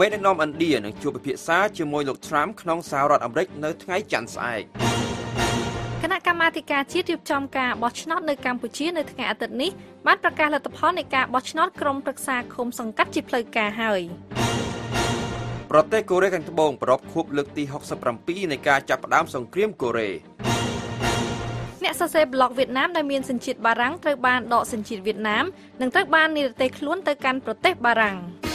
មេដឹកនាំឥណ្ឌានឹងជួបពិភាក្សាជាមួយលោកត្រាំក្នុងសាររដ្ឋអាមេរិកនៅថ្ងៃច័ន្ទស្អែកគណៈកម្មាធិការជាតិរៀបចំការបោះឆ្នោតនៅកម្ពុជានៅថ្ងៃអាទិត្យនេះបានប្រកាសលទ្ធផលនៃការបោះឆ្នោតក្រុមប្រឹក្សាឃុំសង្កាត់ជាផ្លូវការហើយប្រទេសកូរ៉េខាងត្បូងប្រອບខួបលើកទី67នៃការចាប់ផ្ដើមសង្គ្រាមកូរ៉េអ្នកសរសេរប្លុកវៀតណាមដែលមានសញ្ជាតិបារាំងត្រូវបានដកសញ្ជាតិវៀតណាមនិងត្រូវបាននិរទេសខ្លួនទៅកាន់ប្រទេសបារាំង។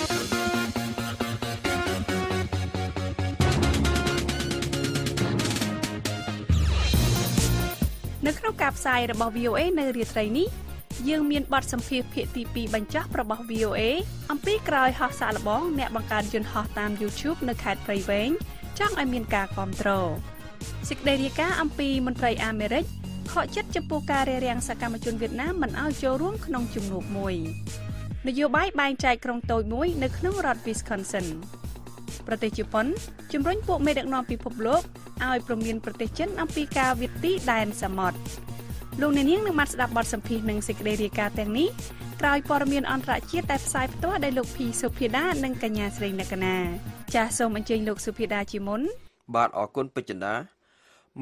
នៅក្នុងការផ្សាយរបស់ VOA នៅរាត្រីនេះយើងមានបទសម្ភាសន៍ភាគទី2បញ្ចប់របស់ VOA អំពីក្រោយហោះសាកល្បងអ្នកបង្កើតយន្តហោះតាម YouTube នៅខេត្តព្រៃវែងចង់ឲ្យមានការគ្រប់គ្រងសេចក្តីរាយការណ៍អំពីមន្ត្រីអាមេរិកខកចិត្តចំពោះការរារាំងសកម្មជនវៀតណាមមិនឲ្យចូលរួមក្នុងជំនួបមួយនយោបាយបែងចែកក្រុងតូចមួយនៅក្នុងរដ្ឋ Wisconsin ប្រទេសជប៉ុនជំរុញពួកមេដឹកនាំពិភពលោកឲ្យព្រមានប្រទេសចិនអំពីការវិទីដែន សមុទ្រលោកអ្នកនាងនឹងបានស្ដាប់បទសម្ភាសន៍និងសេចក្តីរាយការណ៍ទាំងនេះក្រោយព័ត៌មានអន្តរជាតិដែលផ្សាយផ្ទាល់ដោយលោកភីសុភាដានិងកញ្ញាស្រីលក្ខណា ចាសសូមអញ្ជើញលោកសុភាដាជាមុនបាទអរគុណពេជ្ជនា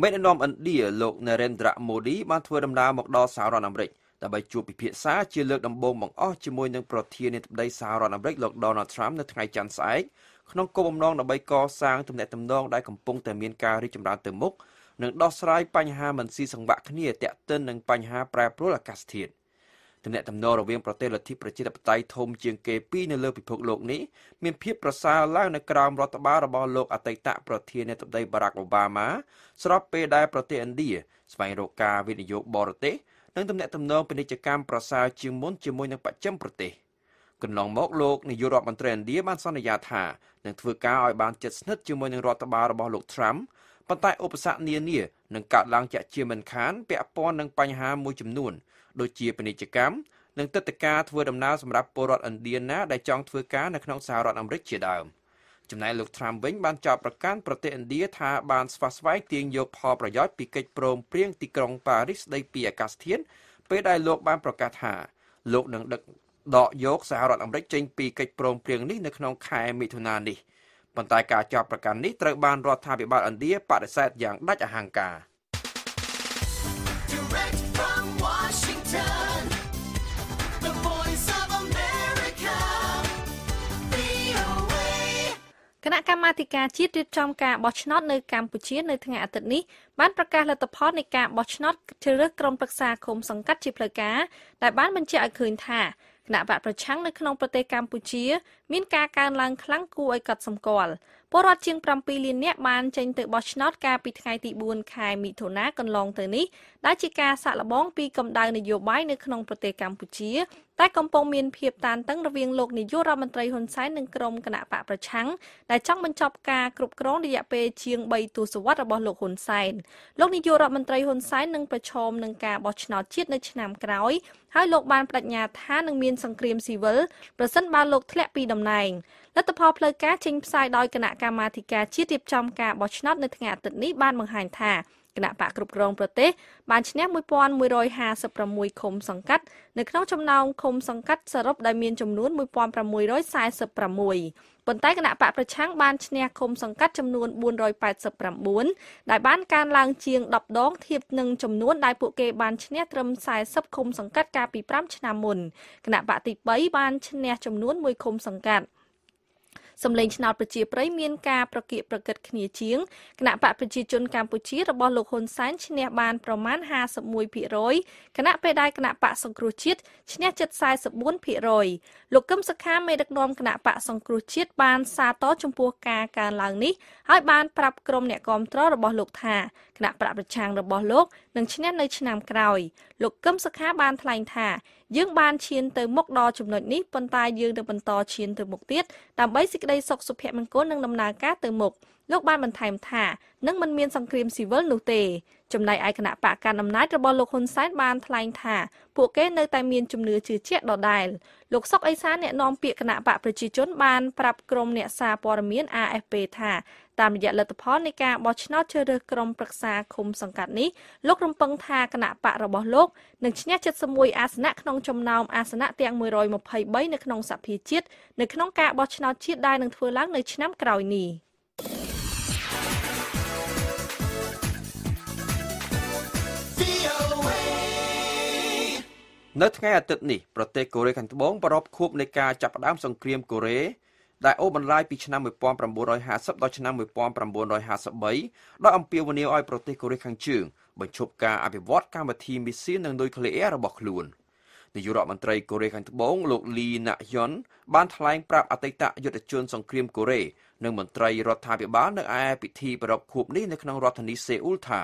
មេដឹកនាំឥណ្ឌាលោក Narendra Modi បានធ្វើដំណើរមកដល់សហរដ្ឋអាមេរិកដើម្បីជួបពិភាក្សា ជាលើកដំបូងបង្អស់ជាមួយនឹងប្រធានាធិបតីសហរដ្ឋអាមេរិកលោក Donald Trump នៅថ្ងៃច័ន្ទស្អែកក្នុងគោលបំណងដើម្បីកសាងទំនាក់ទំនងដែលកំពុងតែមានការរីកចម្រើនទៅមុខនិងដោះស្រាយបញ្ហាមិនស៊ីសង្វាក់គ្នាទាក់ទិននឹងបញ្ហាប្រែប្រួលអាកាសធាតុទំនាក់ទំនងរវាងប្រទេសលទ្ធិប្រជាធិបតេយ្យធំជាងគេពីរនៅលើពិភពលោកនេះមានភាពប្រសើរឡើងនៅក្រោមរដ្ឋបាលរបស់លោកអតីតប្រធានាធិបតី Barack Obama ស្របពេលដែលប្រទេសឥណ្ឌាស្វែងរកការវិនិយោគបរទេសនិងទំនាក់ទំនងពាណិជ្ជកម្មប្រសើរជាងមុនជាមួយនឹងបច្ចិមប្រទេស។កន្លងមកលោកនាយករដ្ឋមន្ត្រីឥណ្ឌាបានសន្យាថានឹងធ្វើការឲ្យបានជិតស្និទ្ធជាមួយនឹងរដ្ឋបាលរបស់លោក Trump ប៉ុន្តែឧបសគ្គនានានឹងកើតឡើងជាក់ជាមិនខានពាក់ព័ន្ធនឹងបញ្ហាមួយចំនួនដូចជាពាណិជ្ជកម្មនិងទឹកតការធ្វើដំណើរសម្រាប់ពលរដ្ឋឥណ្ឌាណាដែលចង់ធ្វើការនៅក្នុងសហរដ្ឋអាមេរិកជាដើមចំណែកលោក Trump វិញ បានចោទប្រកាន់ប្រទេសឥណ្ឌាថា បានស្វាស្វែងទាញយកផលប្រយោជន៍ពីកិច្ចព្រមព្រៀងទីក្រុងប៉ារីសស្ដីពីអាកាសធាតុពេលដែលលោកបានប្រកាសថា លោកនឹងដឹកដកយកសហរដ្ឋអាមេរិកចេញពីកិច្ចព្រមព្រៀងនេះនៅក្នុងខែមិថុនានេះប៉ុន្តែការចោទប្រកាន់នេះត្រូវបានរដ្ឋាភិបាលឥណ្ឌាបដិសេធយ៉ាងដាច់អហង្ការគណៈកម្មាធិការជាតិរៀបចំការបោះឆ្នោតនៅកម្ពុជានៅថ្ងៃអាទិត្យនេះបានប្រកាសលទ្ធផលនៃការបោះឆ្នោតជ្រើសរើសក្រុមប្រឹក្សាគុំសង្កាត់ជាផ្លូវការដែលបានបញ្ជាក់ឲ្យឃើញថាគណៈបកប្រឆាំងនៅក្នុងប្រទេសកម្ពុជាមានការកើនឡើងខ្លាំងគួរឲ្យកត់សម្គាល់ពលរដ្ឋជាង7លាននាក់បានចេញទៅបោះឆ្នោតកាលពីថ្ងៃទី4ខែមិថុនាកន្លងទៅនេះដែលជាការសាក់លបងពីកម្ដៅនយោបាយនៅក្នុងប្រទេសកម្ពុជាតែកំពុងមានភាពតានតឹងរវាងលោកនាយករដ្ឋមន្ត្រីហ៊ុនសែននិងក្រុមគណៈបកប្រឆាំងដែលចង់បញ្ចប់ការគ្រប់គ្រងរយៈពេលជាង3ទសវត្សរ៍របស់លោកហ៊ុនសែនលោកនាយករដ្ឋមន្ត្រីហ៊ុនសែននឹងប្រឈមនឹងការបោះឆ្នោតជាតិនៅឆ្នាំក្រោយហើយលោកបានបដិញ្ញាថានឹងមាន សង្គ្រាមស៊ីវិលប្រសិនបើលោកធ្លាក់ពីតំណែងលទ្ធផលផ្លូវការចេញផ្សាយដោយគណៈកម្មាធិការជាតិរៀបចំការបោះឆ្នោតនៅថ្ងៃអាទិត្យនេះបានបង្ហាញថាគណៈបកគ្រប់គ្រងប្រទេស បានឈ្នះ1156ឃុំសង្កាត់នៅក្នុងចំណោមឃុំសង្កាត់សរុបដែលមានចំនួន1646ប៉ុន្តែគណៈបកប្រឆាំងបានឈ្នះឃុំសង្កាត់ចំនួន489ដែលបានកើនឡើង ជាង10ដងធៀបនឹងចំនួន ដែលពួកគេបានឈ្នះត្រឹម40ឃុំសង្កាត់កាលពី5ឆ្នាំមុនគណៈបកទី3បានឈ្នះចំនួន1ឃុំសង្កាត់សម្លេងឆ្នោតប្រជាប្រិយមានការប្រកៀកប្រកិតគ្នាជាងគណៈបកប្រជាជនកម្ពុជារបស់លោកហ៊ុនសែនឈ្នះបានប្រមាណ51%គណៈពេលដែលគណៈបកសង្គ្រោះជាតិឈ្នះជិត44%លោកកឹមសុខាមេដឹកនាំគណៈបកសង្គ្រោះជាតិបានសាទរចំពោះការកើនឡើងនេះហើយបានប្រាប់ក្រុមអ្នកគាំទ្ររបស់លោកថាគណៈបកប្រឆាំងរបស់លោកនឹងឈ្នះនៅឆ្នាំក្រោយលោកកឹមសុខាបានថ្លែងថាយើងបានឈានទៅមុខដល់ចំណុចនេះប៉ុន្តែយើងនៅបន្តឈានទៅមុខទៀតដើម្បីសេចក្តីសុខសុភមង្គលនិងដំណើរការទៅមុខលោកបានបន្ថែមថានឹងមិនមានសង្គ្រាមស៊ីវិលនោះទេ ចំណែកឯគណៈបកកាន់អំណាចរបស់លោកហ៊ុនសែនបានថ្លែងថាពួកគេនៅតែមានជំនឿជឿជាក់ដដែលលោកសុកអេសានអ្នកនាំពាក្យគណៈបកប្រជាជនបានប្រាប់ក្រុមអ្នកសារព័ត៌មាន AFP ថាតាមរយៈលទ្ធផលនៃការបោះឆ្នោតជ្រើសរើសក្រុមប្រឹក្សាឃុំសង្កាត់នេះលោក រំពឹងថាគណៈបករបស់លោកនឹងឈ្នះ71អាសនៈក្នុងចំណោមអាសនៈទាំង123នៅក្នុងសភាជាតិនៅក្នុងការបោះឆ្នោតជាតិដែលនឹងធ្វើឡើងនៅឆ្នាំក្រោយនេះ។នៅថ្ងៃអាទិត្យនេះប្រទេសកូរ៉េខាងត្បូងប្ររពខួបនៃការចាប់ផ្ដើមសង្គ្រាមកូរ៉េដែលអូបន្លាយពីឆ្នាំ1950ដល់ឆ្នាំ1953ដោយអំពាវនាវឲ្យប្រទេសកូរ៉េខាងជើងបញ្ឈប់ការអភិវឌ្ឍកម្មវិធីមីស៊ីននិងនុយក្លេអ៊ែររបស់ខ្លួននាយករដ្ឋមន្ត្រីកូរ៉េខាងត្បូងលោកលីណាក់យ៉ុនបានថ្លែងប្រាប់អតីតយុទ្ធជនសង្គ្រាមកូរ៉េនិងមន្ត្រីរដ្ឋាភិបាលនៅឯពិធីប្រារព្ធខួបនេះនៅក្នុងរដ្ឋធានីសេអ៊ូលថា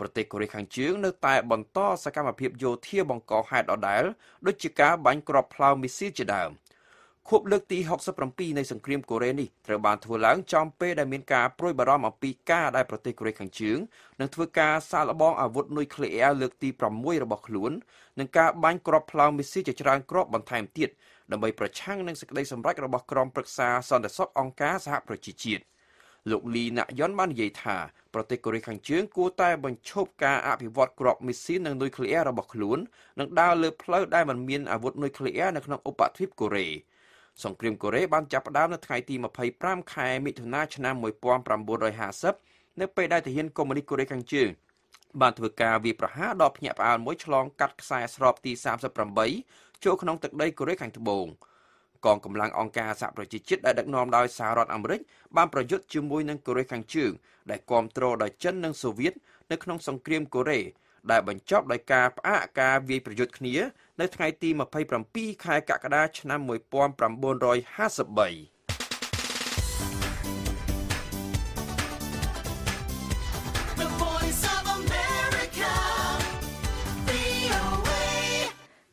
ប្រទេសកូរ៉េខាងជើងនៅតែបន្តសកម្មភាពយោធាបង្កហេតុដដែលដូចជាការបាញ់គ្រាប់ផ្លាវមីស៊ីលជាដើម។ខួបលើកទី67នៃសង្គ្រាមកូរ៉េនេះត្រូវបានធ្វើឡើងចំពេលដែលមានការប្រួយបារម្ភអំពីការដែលប្រទេសកូរ៉េខាងជើងនឹងធ្វើការសាកល្បងអាវុធនុយក្លេអ៊ែរលើកទី6របស់ខ្លួននិងការបាញ់គ្រាប់ផ្លោងមីស៊ីលជាច្រើនគ្រាប់បន្ថែមទៀតដើម្បីប្រឆាំងនឹងសេចក្តីសម្រេចរបស់ក្រុមប្រឹក្សាសន្តិសុខអង្គការសហប្រជាជាតិលោកលីណាក់យ៉ុនបាននិយាយថាប្រទេសកូរ៉េខាងជើងគួរតែបញ្ឈប់ការអភិវឌ្ឍគ្រាប់មីស៊ីលនិងនុយក្លេអ៊ែររបស់ខ្លួននិងដើរលើផ្លូវដែលមិនមានអាវុធនុយក្លេអ៊ែរនៅក្នុងឧបទ្វីបកូរ៉េ។សង្គ្រាមកូរ៉េបានចាប់ផ្ដើមនៅថ្ងៃទី25ខែមិថុនាឆ្នាំ1950នៅពេលដែលទាហានកុម្មុយនីសកូរ៉េខាងជើងបានធ្វើការវាយប្រហារដល់ភ្នាក់ផ្អើលមួយឆ្លងកាត់ខ្សែស្របទី38ចូលក្នុងទឹកដីកូរ៉េខាងត្បូងកងកម្លាំងអង្គការសហប្រជាជាតិដែលដឹកនាំដោយសហរដ្ឋអាមេរិកបានប្រយុទ្ធជាមួយនឹងកូរ៉េខាងជើងដែលគ្រប់គ្រងដោយចិននិងសូវៀតនៅក្នុងសង្គ្រាមកូរ៉េដែលបញ្ចប់ដោយការផ្អាកការវាយប្រយុទ្ធគ្នា នៅថ្ងៃ ទី27ខែកក្កដាឆ្នាំ1953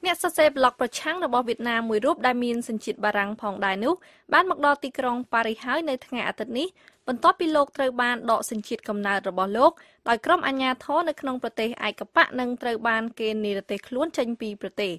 អ្នកសរសេរប្លុកប្រឆាំងរបស់វៀតណាមមួយរូបដែលមានសញ្ជាតិបារាំងផងដែរនោះ បានមកដល់ទីក្រុងប៉ារីសហើយ នៅថ្ងៃអាទិត្យនេះបន្ទាប់ពីលោកត្រូវបានដកសញ្ជាតិកំណើតរបស់លោកដោយក្រុមអាជ្ញាធរនៅក្នុងប្រទេសឯកបៈនឹងត្រូវបានគេនិរទេសខ្លួនចេញពីប្រទេស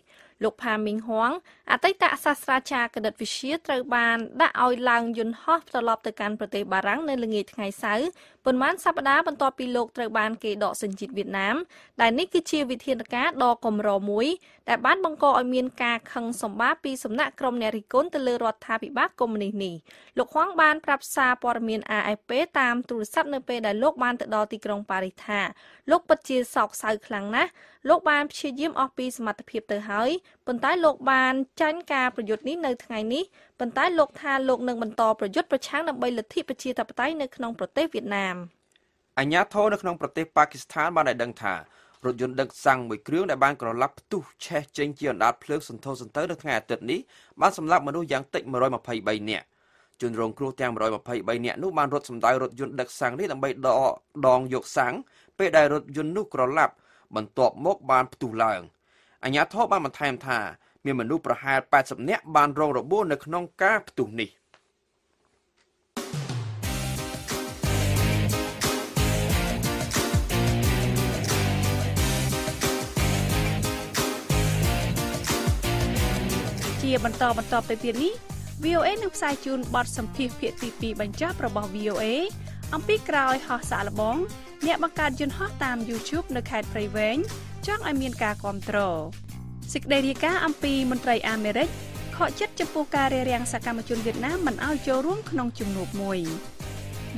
លោកផាមីងហួងអតីតសាស្ត្រាចារ្យគណិតវិទ្យាត្រូវបានដាក់ឲ្យឡើងយន្តហោះត្រឡប់ទៅកាន់ប្រទេសបារាំងនៅល្ងាចថ្ងៃសៅរ៍ប៉ុន្មានសប្តាហ៍បន្ទាប់ពីលោកត្រូវបានគេដកសញ្ជាតិវៀតណាមដែលនេះគឺជាវិធានការដ៏កម្រមួយដែលបានបង្កឲ្យមានការខឹងសម្បាពីសំណាក់ក្រុមអ្នករិះគន់ទៅលើរដ្ឋាភិបាលកុម្មុយនីសនេះលោកហួងបានប្រាប់សារព័ត៌មាន AFP តាមទូរស័ព្ទនៅពេលដែលលោកបានទៅដល់ទីក្រុងប៉ាបារីថាលោកពិតជាសោកសៅខ្លាំងណាស់លោកបានព្យាយាមអស់ពីសមត្ថភាពទៅហើយប៉ុន្តែលោកបានចាញ់ការប្រយុទ្ធនេះនៅថ្ងៃនេះប៉ុន្តែលោកថាលោកនឹងបន្តប្រយុទ្ធប្រឆាំងដើម្បីលទ្ធិប្រជាធិបតេយ្យនៅក្នុងប្រទេសវៀតណាមអញ្ញាធរនៅក្នុងប្រទេសប៉ាគីស្ថានបានឲ្យដឹងថារថយន្តដឹកសាំងមួយគ្រឿងដែលបានក្រឡាប់ផ្ទុះឆេះចេញជាអណ្ដាតភ្លើងសន្ធោសន្ធៅនៅថ្ងៃអាទិត្យនេះបានសម្លាប់មនុស្សយ៉ាងតិច123នាក់ជនរងគ្រោះទាំង123នាក់នោះបានរត់សម្ដៅរថយន្តដឹកសាំងនេះដើម្បីដកដង យកសាំងពេលដែលរថយន្តនោះក្រឡាប់បន្ទាប់មកបានផ្ទុះឡើងអាជ្ញាធរបានបន្ថែមថា មានមនុស្សប្រហែល80នាក់បានរងរបួសនៅក្នុងការផ្ទុះនេះជាបន្តបន្តទៅទៀតនេះ VOA នឹងផ្សាយជូនបទសម្ភាសភាគទី2បញ្ចប់របស់ VOA អំពីក្រោយហោះសាកល្បងអ្នកបង្កើតយន្តហោះតាម YouTube នៅខេត្តព្រៃវែងចង់ឲ្យមានការគ្រប់គ្រងសេចក្តីរាយការណ៍អំពីមន្ត្រីអាមេរិកខកចិត្តចំពោះការរារាំងសកម្មជនវៀតណាមមិនឲ្យចូលរួមក្នុងជំនួបមួយ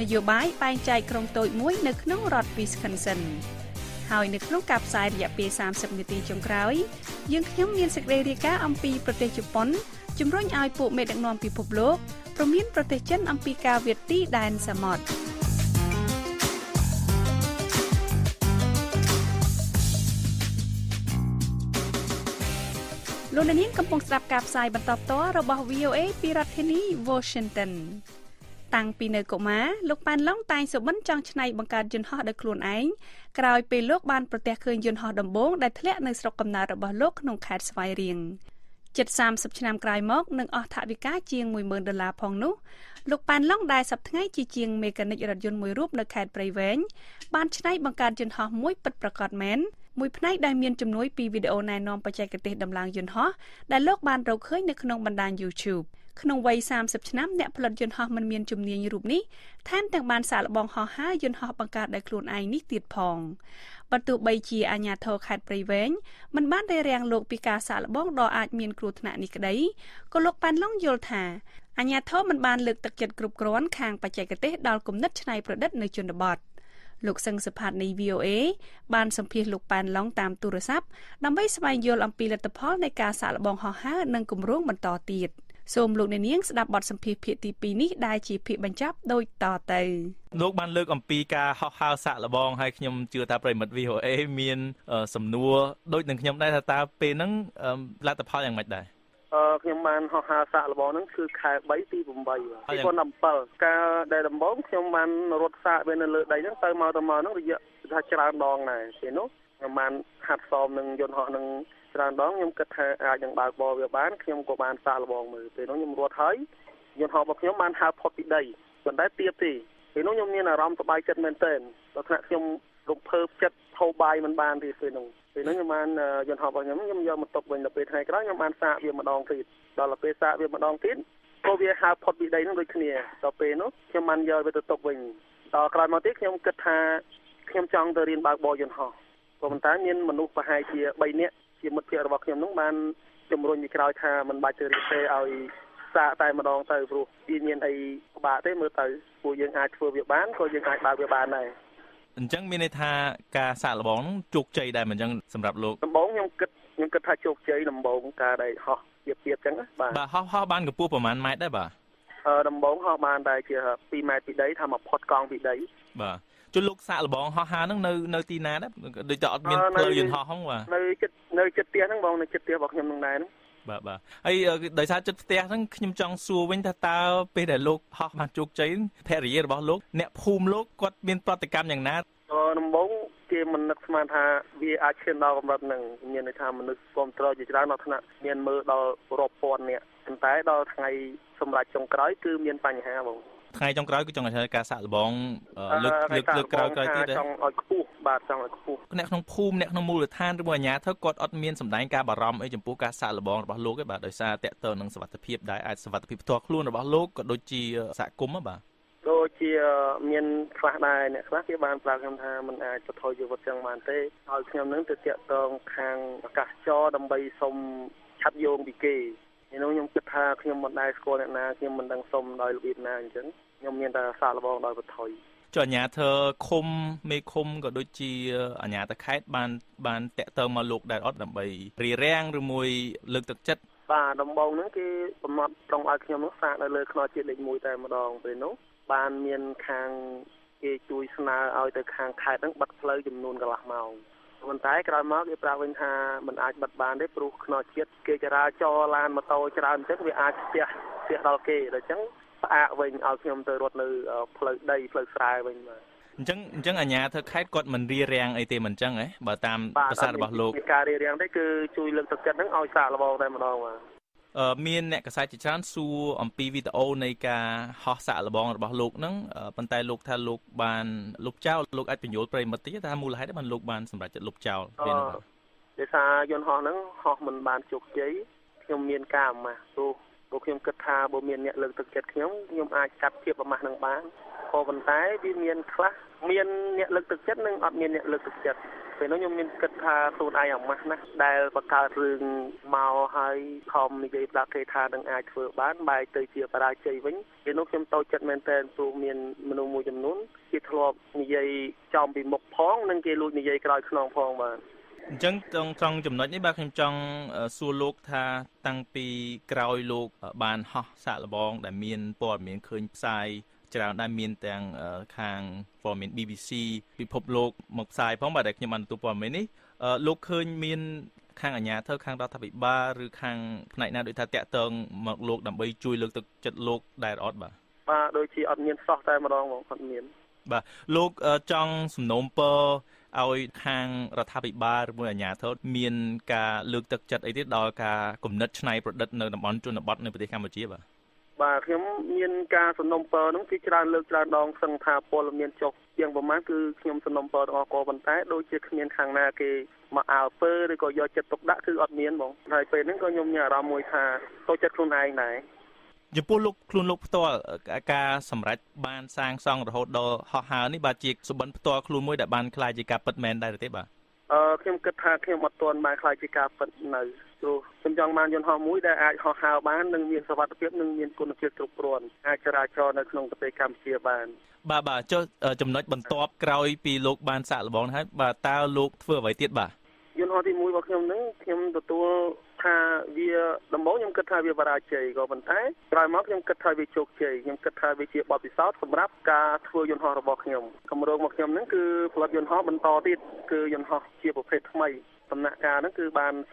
នយោបាយបែងចែកក្រុងតូចមួយនៅក្នុងរដ្ឋ Wisconsin ហើយនៅក្នុងការផ្សាយរយៈពេល30នាទីចុងក្រោយយើងខ្ញុំមានសេចក្តីរាយការណ៍អំពីប្រទេសជប៉ុនជំរុញឲ្យពួកមេដឹកនាំពិភពលោកព្រមានប្រទេសចិនអំពីការវាទីដែនសមុទ្រលោកលានកំពុងស្ដាប់ការផ្សាយបន្តផ្ទាល់របស់ VOA ពីរដ្ឋធានី Washington តាំងពីនៅកូម៉ាលោកប៉ែនឡុងតែងសុបិនចង់ឆ្នៃបង្កើតយន្តហោះដោយខ្លួនឯងក្រោយពេលលោកបានប្រទះឃើញយន្តហោះដំបូងដែលធ្លាក់នៅស្រុកកំណើតរបស់លោកក្នុងខេត្តស្វាយរៀងជិត30ឆ្នាំក្រោយមកនឹងអស់ថវិកាជាង10000ដុល្លារផងនោះលោកប៉ានឡុងដែលសប្តាហ៍ជាជាងមេកានិករថយន្តមួយរូបនៅខេត្តព្រៃវែងបានឆ្នៃបង្កើតយន្តហោះមួយពិតប្រាកដមែនមួយផ្នែកដែលមានជំនួយពីវីដេអូណែនាំបច្ចេកទេសដំឡើងយន្តហោះដែលលោកបានរកឃើញនៅក្នុងបណ្ដាញ YouTube ក្នុងវ័យ30ឆ្នាំអ្នកផលិតយន្តហោះមិនមានជំនាញរូបនេះថែមទាំងបានសាកល្បងហោះហើរយន្តហោះបង្កើតដោយខ្លួនឯងនេះទៀតផងបើទោះបីជាអាញាធរខេត្តព្រៃវែងមិនបានរារាំងលោកពីការសាកល្បងដ៏អាចមានគ្រោះថ្នាក់នេះក្តីក៏លោកប៉ាន់ឡុងយល់ថាអាញាធរមិនបានលើកទឹកចិត្តគ្រប់គ្រាន់ខាងបច្ចេកទេស ដល់គំនិតច្នៃប្រឌិតនៅជនបទលោកសឹងសុផាតនៃ VOA បានសម្ភាសលោកប៉ែនឡុងតាមទូរស័ព្ទដើម្បីស្វែងយល់អំពីលទ្ធផលនៃការសាកល្បងហោះហើរនិងគម្រោងបន្តទៀត។សូមលោកអ្នកនាងស្ដាប់បទសម្ភាសន៍ភាគទី2នេះដែលជាភាគបញ្ចប់ដូចតទៅលោកបានលើកអំពីការហោះហើរសាក់លបងហើយខ្ញុំជឿថាប្រិមិត្ត VOA មាន សំណួរដូចនឹងខ្ញុំដែរថាតើពេលហ្នឹងលទ្ធផលយ៉ាងម៉េចដែរអឺខ្ញុំបានហោះហើរសាក់លបងហ្នឹងគឺខែ3ទី8 2007កាលដែលដំបូងខ្ញុំបានរត់សាក់វានៅលើដីហ្នឹងទៅមកទៅមកហ្នឹងរយៈថាច្រើនដងដែរពេលនោះខ្ញុំបានហាត់សមនឹងយន្តហោះហ្នឹងច្រើនដងខ្ញុំគិតថាអាចនឹងបើកបរវាបានខ្ញុំក៏បានសាកល្បងមើលពេលនោះខ្ញុំរត់ហើយយន្តហោះរបស់ខ្ញុំបានហើរផុតពីដីប៉ុន្តែទៀតទេពេលនោះខ្ញុំមានអារម្មណ៍សប្បាយចិត្តមែនទែនដល់ថ្នាក់ខ្ញុំរំភើបចិត្តហូបបាយមិនបានទេពេលនោះពេលនោះខ្ញុំបានយន្តហោះរបស់ខ្ញុំខ្ញុំយកមកຕົកវិញដល់ពេលថ្ងៃក្រោយខ្ញុំបានសាកវាម្ដងទៀតដល់ពេលសាកវាម្ដងទៀតក៏វាហើរផុតពីដីនោះដូចគ្នាដល់ពេលនោះខ្ញុំបានយកវាទៅຕົកវិញដល់ក្រោយមកទៀតខ្ញុំគិតថាខ្ញុំចង់ទៅរៀនបើកបរយន្តហោះក៏ប៉ុន្តែមានមនុស្សប្រហែលជា3នាក់ជាមិត្តភក្តិរបស់ខ្ញុំនោះបានជំរុញពីក្រោយថាមិនបាច់ទៅរៀនទេឲ្យ សាកតែម្ដង ទៅព្រោះវាមានអីពិបាកទេ មើលទៅពួកយើងអាចធ្វើវាបានក៏យើងអាចបើកវាបានដែរអញ្ចឹងមានន័យថាការសាកល្បងជោគជ័យដែរមិនអញ្ចឹងសម្រាប់លោកដំបូងខ្ញុំគិតខ្ញុំគិតថាជោគជ័យដំបូងការដែលហោះៀបទៀតចឹងបាទបាទហោះហោះបានកម្ពស់ប្រហែលម៉ែត្រដែរបាទអឺដំបងហោះបានតែជា2ម៉ែត្រពីដីថាមកផុតកង់ពីដីបាទជុលលោកសាក់លបងហោះហើហ្នឹងនៅនៅទីណាដែរដូចតែអត់មានផ្លូវយន្តហោះហ្នឹងបាទនៅចិត្តនៅចិត្តផ្ទះហ្នឹងបងនៅចិត្តផ្ទះរបស់ខ្ញុំហ្នឹងដែរហ្នឹងបាទបាទហើយដោយសារចិត្តផ្ទះហ្នឹងខ្ញុំចង់សួរវិញថាតើពេលដែលលោកហោះបានជោគជ័យភរិយារបស់លោកអ្នកភូមិលោកគាត់មានប្រតិកម្មយ៉ាងណាដំបូងគេមិននឹកស្មានថាវាអាចឈានដល់កម្រិតហ្នឹងមានន័យថាមនុស្សគ្រប់ត្រជាច្រើនដល់ថ្នាក់មានមើលដល់រាប់ពាន់នាក់ប៉ុន្តែដល់ថ្ងៃសម្រាប់ចុងក្រោយគឺមានបញ្ហាបងថ្ងៃចុងក្រោយគឺចង់ឲ្យការសាក់លបងលើកលើកលើកក្រោយក្រោយទៀតចង់ឲ្យខ្ពស់បាទចង់ឲ្យខ្ពស់អ្នកក្នុងភូមិអ្នកក្នុងមូលដ្ឋានឬមួយអាជ្ញាធរគាត់អត់មានសម្ដែងការបារម្ភអីចំពោះការសាក់លបងរបស់លោកទេបាទដោយសារតកតទៅនឹងសុខភាពដែរអាចសុខភាពផ្ទាល់ខ្លួនរបស់លោកក៏ដូចជាសហគមន៍បាទដូចជាមានខ្លះដែរអ្នកខ្លះគេបានប្រាប់ខ្ញុំថាมันអាចទៅថយជីវិតចឹងបានទេឲ្យខ្ញុំនឹងទៅតាក់ទងខាងអាកាសចរដើម្បីសុំឆាប់យោងពីគេ you know ខ្ញុំគិតថាខ្ញុំមិនដែលស្គាល់អ្នកណាខ្ញុំមិនដឹងសុំដោយរបៀបណាអញ្ចឹងខ្ញុំមានតែសាកល្បងដោយបថុយចុះអាញាធរឃុំមេឃុំក៏ដូចជាអាញាតខេតបានបានតាក់ទងមកលោកដែរអត់ដើម្បីរៀបរៀងឬមួយលើកទឹកចិត្តបាទដំបូងហ្នឹងគេកំណត់ត្រង់ឲ្យខ្ញុំនោះសាកនៅលើខ្នងជាតិលេខ1តែម្ដងពេលនោះបានមានខាងគេជួយស្នើឲ្យទៅខាងខេត្តហ្នឹងបတ်ផ្លូវចំនួនកន្លះម៉ោងប៉ុន្តែក្រោយមកគេប្រាប់វិញថាมันអាចបិទបានទេព្រោះខ្នងជាតិគេចរាចរឡានម៉ូតូ ច្រើនអញ្ចឹងវាអាចស្ទះស្ទះដល់គេដូច្នេះផ្អាកវិញឲ្យខ្ញុំទៅរត់នៅផ្លូវដីផ្លូវស្រែវិញបាទអញ្ចឹងអញ្ចឹងអាញាធ្វើខេតគាត់មិនរៀបរៀងអីទេមិនអញ្ចឹងហ៎បើតាមប្រសាសន៍របស់លោក ការរៀបរៀងទេគឺជួយលើកទឹកចិត្តហ្នឹងឲ្យសាកល្បងតែម្ដងបាទមានអ្នកកសែតជាច្រើនសួរអំពីវីដេអូនៃការហោះសាក់លបងរបស់លោកហ្នឹងប៉ុន្តែលោកថាលោកបានលុបចោលលោកអាចបញ្យល់ប្រិមិត្តទេថាមូលហេតុបានលោកបានសម្រេចចិត្តលុបចោលពេលនោះដោយសារយន្តហោះហ្នឹងហោះមិនបានជោគជ័យខ្ញុំមានការអាម៉ាស់ទោះព្រោះខ្ញុំគិតថាបើមានអ្នកលើកទឹកចិត្តខ្ញុំខ្ញុំអាចចាប់ជាបអាម៉ាស់នឹងបានក៏ប៉ុន្តែវាមានខ្លះមានអ្នកលើកទឹកចិត្តនិងអត់មានអ្នកលើកទឹកចិត្តពេលនោះខ្ញុំមានគិតថាខ្លួនឯងអាម៉ាស់ណាស់ដែលបង្កើតរឿងមកហើយខំនិយាយប្រាប់គេថានឹងអាចធ្វើបានបែរទៅជាបរាជ័យវិញពេលនោះខ្ញុំតូចចិត្តមែនទែនព្រោះមានមនុស្សមួយចំនួនគេធ្លាប់និយាយចំពីមុខផង និងគេលួចនិយាយក្រោយខ្នងផងបាទអញ្ចឹងត្រង់ត្រង់ចំណុចនេះបាទខ្ញុំចង់សួរលោកថាតាំងពីក្រោយលោកបានហោះសាក់លបងដែលមានព័ត៌មានឃើញផ្សាយច្រើនដែលមានទាំងខាងព័ត៌មាន BBC ពិភពលោកមកផ្សាយផងបាទដែលខ្ញុំបានទទួលព័ត៌មាននេះលោកឃើញមាន ខាងអាជ្ញាធរខាងរដ្ឋាភិបាលឬខាងផ្នែកណាដូចថាតាក់ទងមកលោកដើម្បីជួយលើកទឹកចិត្តលោកដែរអត់បាទបាទដូចជាអត់មានសោះតែម្ដងបងអត់មានបាទលោកចង់សំណូមពរឲ្យខាងរដ្ឋាភិបាលឬមួយអាជ្ញាធរមានការលើកទឹកចិត្តអីទៀតដល់ការគំនិតច្នៃប្រឌិតនៅតំបន់ជនបទនៅប្រទេសកម្ពុជាបាទបាទខ្ញុំមានការសំណុំពរហ្នឹងគឺច្រើនលើកច្រើនដងសឹងថាពលមានចុះជាងប្រមាណគឺខ្ញុំសំណុំពររបស់ក៏ប៉ុន្តែដូចជាគ្មានខាងណាគេមកអើពើឬក៏យកចិត្តទុកដាក់គឺអត់មានហ្មងហើយពេលហ្នឹងក៏ខ្ញុំមានអារម្មណ៍មួយថាតូចចិត្តខ្លួនឯងដែរចំពោះលោកខ្លួនលោកផ្ទាល់ការសម្រេចបានសាងសង់រហូតដល់ហោះហើរនេះបាទជាសុបិនផ្ទាល់ខ្លួនមួយដែលបានខ្លាយជាការពិតមែនដែរទេបាទអឺខ្ញុំគិតថាខ្ញុំអត់ទាន់បានខ្លាយជាការពិតនៅព្រោះខ្ញុំចង់បានយន្តហោះមួយដែលអាចហោះហើរបាននិងមានសុវត្ថិភាពនិងមានគុណភាពគ្រប់គ្រាន់អាចចរាចរនៅក្នុងប្រទេសកម្ពុជាបាន បាទបាទចុះចំណុចបន្ទាប់ក្រោយពីលោកបាន សាកល្បងហើយបាទតើលោកធ្វើអ្វីទៀតបាទយន្តហោះទី1របស់ខ្ញុំហ្នឹងខ្ញុំទទួលថាវាដំបូងខ្ញុំគិតថាវាបរាជ័យក៏ប៉ុន្តែក្រោយមកខ្ញុំគិតថាវាជោគជ័យខ្ញុំគិតថាវាជាបទពិសោធន៍សម្រាប់ការធ្វើយន្តហោះរបស់ខ្ញុំគម្រោងរបស់ខ្ញុំហ្នឹងគឺផលិតយន្តហោះបន្តទៀតគឺយន្តហោះជាប្រភេទថ្មីដំណាក់កាលហ្នឹងគឺបាន40%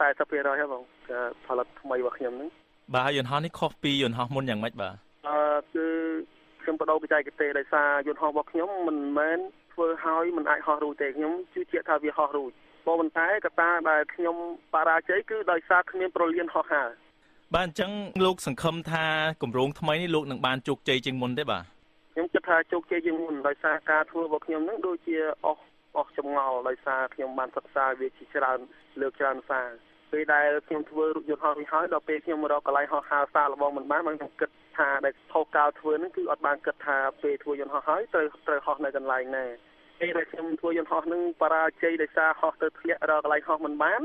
ហើយបងផលិតថ្មីរបស់ខ្ញុំហ្នឹងបាទហើយយន្តហោះនេះខុសពីយន្តហោះមុនយ៉ាងម៉េចបាទអឺគឺខ្ញុំបដូរបច្ចេកទេសដោយសារយន្តហោះរបស់ខ្ញុំមិនមែនធ្វើឲ្យមិនអាចហោះរួចទេខ្ញុំជឿជាក់ថាវាហោះរួចក៏ប៉ុន្តែកត្តាដែលខ្ញុំបរាជ័យគឺ ដោយសារគ្មានប្រលានហោះហើរបាទអញ្ចឹងលោក សង្ឃឹមថាគម្រោងថ្មីនេះលោកនឹងបានជោគជ័យជាងមុនទេបាទខ្ញុំគិតថាជោគជ័យជាងមុនដោយសារការធ្វើរបស់ខ្ញុំនឹងដូចជាអស់អស់ចម្ងល់ដោយសារខ្ញុំបានសិក្សាវាជាច្រើនលើកច្រើនសារពេលដែលខ្ញុំធ្វើរថយន្តហោះនេះហើយដល់ពេលខ្ញុំរកកន្លែងហោះហើរសារលបងមិនបានបានខ្ញុំគិតថាដែលថោកោធ្វើហ្នឹងគឺអត់បានគិតថាពេលធ្វើយន្តហោះហើយត្រូវត្រូវហោះនៅកន្លែងណាពេលដែលខ្ញុំធ្វើយន្តហោះហ្នឹងបរាជ័យដោយសារហោះទៅធ្លាក់រកកន្លែងហោះមិនបាន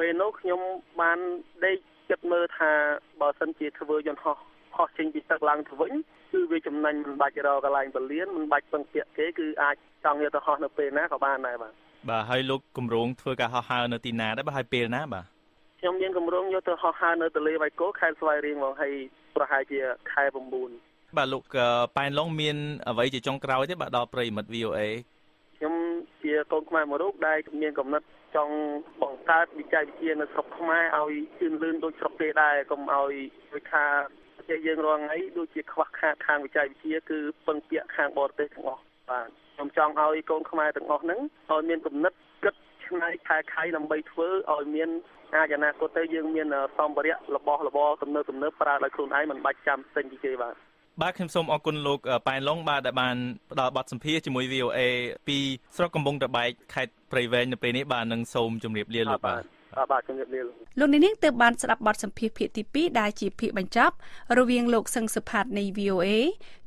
ពេលនោះខ្ញុំបានដេកគិតមើលថាបើសិនជាធ្វើយន្តហោះផុសចេញពីទឹកឡើងទៅវិញគឺវាចំណេញមិនបាច់រកកន្លែងពលានមិនបាច់ពឹងពាក់គេគឺអាចចង់យកទៅហោះនៅពេលណាក៏បានដែរបាទបាទហើយលោកគម្រោងធ្វើការហោះហើរនៅទីណាដែរបាទហើយពេលណាបាទខ្ញុំមានគម្រោងយកទៅហោះហើរនៅទន្លេវៃកូខេត្តស្វាយរៀងមកហើយប្រហែលជាខែ9បាទលោកប៉ែនឡុងមានអ្វីជាចុងក្រោយទេបាទដល់ប្រិមិត្ត VOA ខ្ញុំជាកូនខ្មែរមួយរូបដែលមានកំណត់ចង់បង្កើតវិច័យវិទ្យានៅស្រុកខ្មែរឲ្យជឿនលឿនដូចស្រុកគេដែរកុំឲ្យដូចថាទេសយើងរាល់ថ្ងៃដូចជាខ្វះខាតខាងវិទ្យាវិទ្យាគឺពឹងពាក់ខាងបរទេសទាំងអស់បាទខ្ញុំចង់ឲ្យកូនខ្មែរទាំងអស់ហ្នឹងឲ្យមានគំនិតគិតឆ្នៃខែខៃដើម្បីធ្វើឲ្យមានអាចអនាគតទៅយើងមានសម្ភារៈរបស់របរទំនើបទំនើបប្រើដោយខ្លួនឯងមិនបាច់ចាំទិញពីគេបាទបាទខ្ញុំសូមអរគុណលោកប៉ែនឡុងបាទដែលបានផ្ដល់បទសម្ភាសជាមួយ VOA ពីស្រុកកំពង់ត្របែកខេត្តព្រៃវែងនៅពេលនេះបាទនឹងសូមជម្រាបលាលោកបាទបាទជំរាបលាលោកនាងទើបបានស្ដាប់បទសម្ភាសន៍ភាគទី2ដែលជាភាគបញ្ចប់រវាងលោកសឹងសុផាតនៃ VOA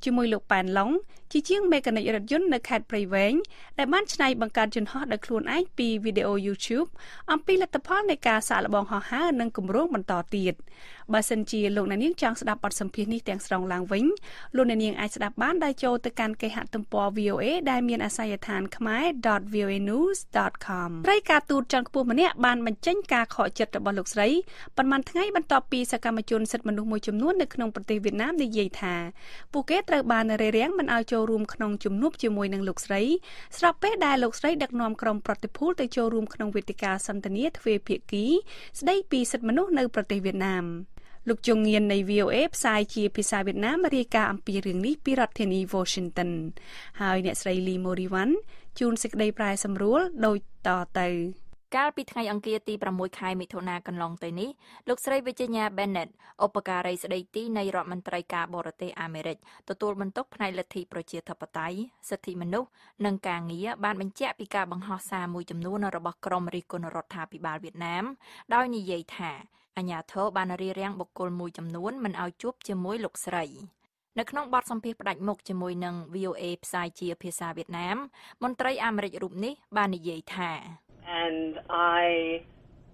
ជាមួយលោកប៉ែនឡុងជាជាងមេកានិករថយន្តនៅខេត្តព្រៃវែងដែលបានច្នៃបង្កើតយន្តហោះដោយខ្លួនឯងពីវីដេអូ YouTube អំពីលទ្ធផលនៃការសាកល្បងហោះហើរនិងគម្រោងបន្តទៀតបើសិនជាលោកអ្នកនាងចង់ស្ដាប់បទសម្ភាសន៍នេះទាំងស្រុងឡើងវិញលោកអ្នកនាងអាចស្ដាប់បានដោយចូលទៅកាន់គេហទំព័រ VOA ដែលមានអាសយដ្ឋានខ្មែរ .voanews.com ព្រៃការទូតជាន់ខ្ពស់ម្នាក់បានបញ្ចេញការខកចិត្តរបស់លោកស្រីប៉ុន្មានថ្ងៃបន្ទាប់ពីសកម្មជនសិទ្ធិមនុស្សមួយចំនួននៅក្នុងប្រទេសវៀតណាមនិយាយថាពួកគេត្រូវបានរារាំងមិនឲ្យចូលរួមក្នុងជំនួបជាមួយនឹងលោកស្រីស្របពេលដែលលោកស្រីដឹកនាំក្រុមប្រតិភូទៅចូលរួមក្នុងវេទិកាសន្ទនាទ្វេភាគីស្ដីពីសិទ្ធិមនុស្សនៅប្រទេសវៀតណាមលោកជងងៀននៃ VOA ផ្សាយជាភាសាវៀតណាមរាយការណ៍អំពីរឿងនេះពីរដ្ឋធានី Washington ហើយអ្នកស្រី Lee Moriwan ជូនសេចក្តីប្រាយសម្រួលដូចតទៅកាលពីថ្ងៃអង្គារទី6ខែមិថុនាកន្លងទៅនេះលោកស្រីវិជ្ជញ្ញា Bennett ឧបការីស្ដីទីនៃរដ្ឋមន្ត្រីការបរទេសអាមេរិកទទួលបន្ទុកផ្នែកលទ្ធិប្រជាធិបតេយ្យសិទ្ធិមនុស្សនិងការងារបានបញ្ជាក់ពីការបង្ហោះសារមួយចំនួនរបស់ក្រមរិះគន់រដ្ឋាភិបាលវៀតណាមដោយនិយាយថាអាញាធរបានរារាំងបុគ្គលមួយចំនួនមិនឲ្យជួបជាមួយលោកស្រីនៅក្នុងបទសម្ភាសផ្ដាច់មុខជាមួយនឹង VOA ផ្សាយជាភាសាវៀតណាមមន្ត្រីអាមេរិករូបនេះបាននិយាយថា And I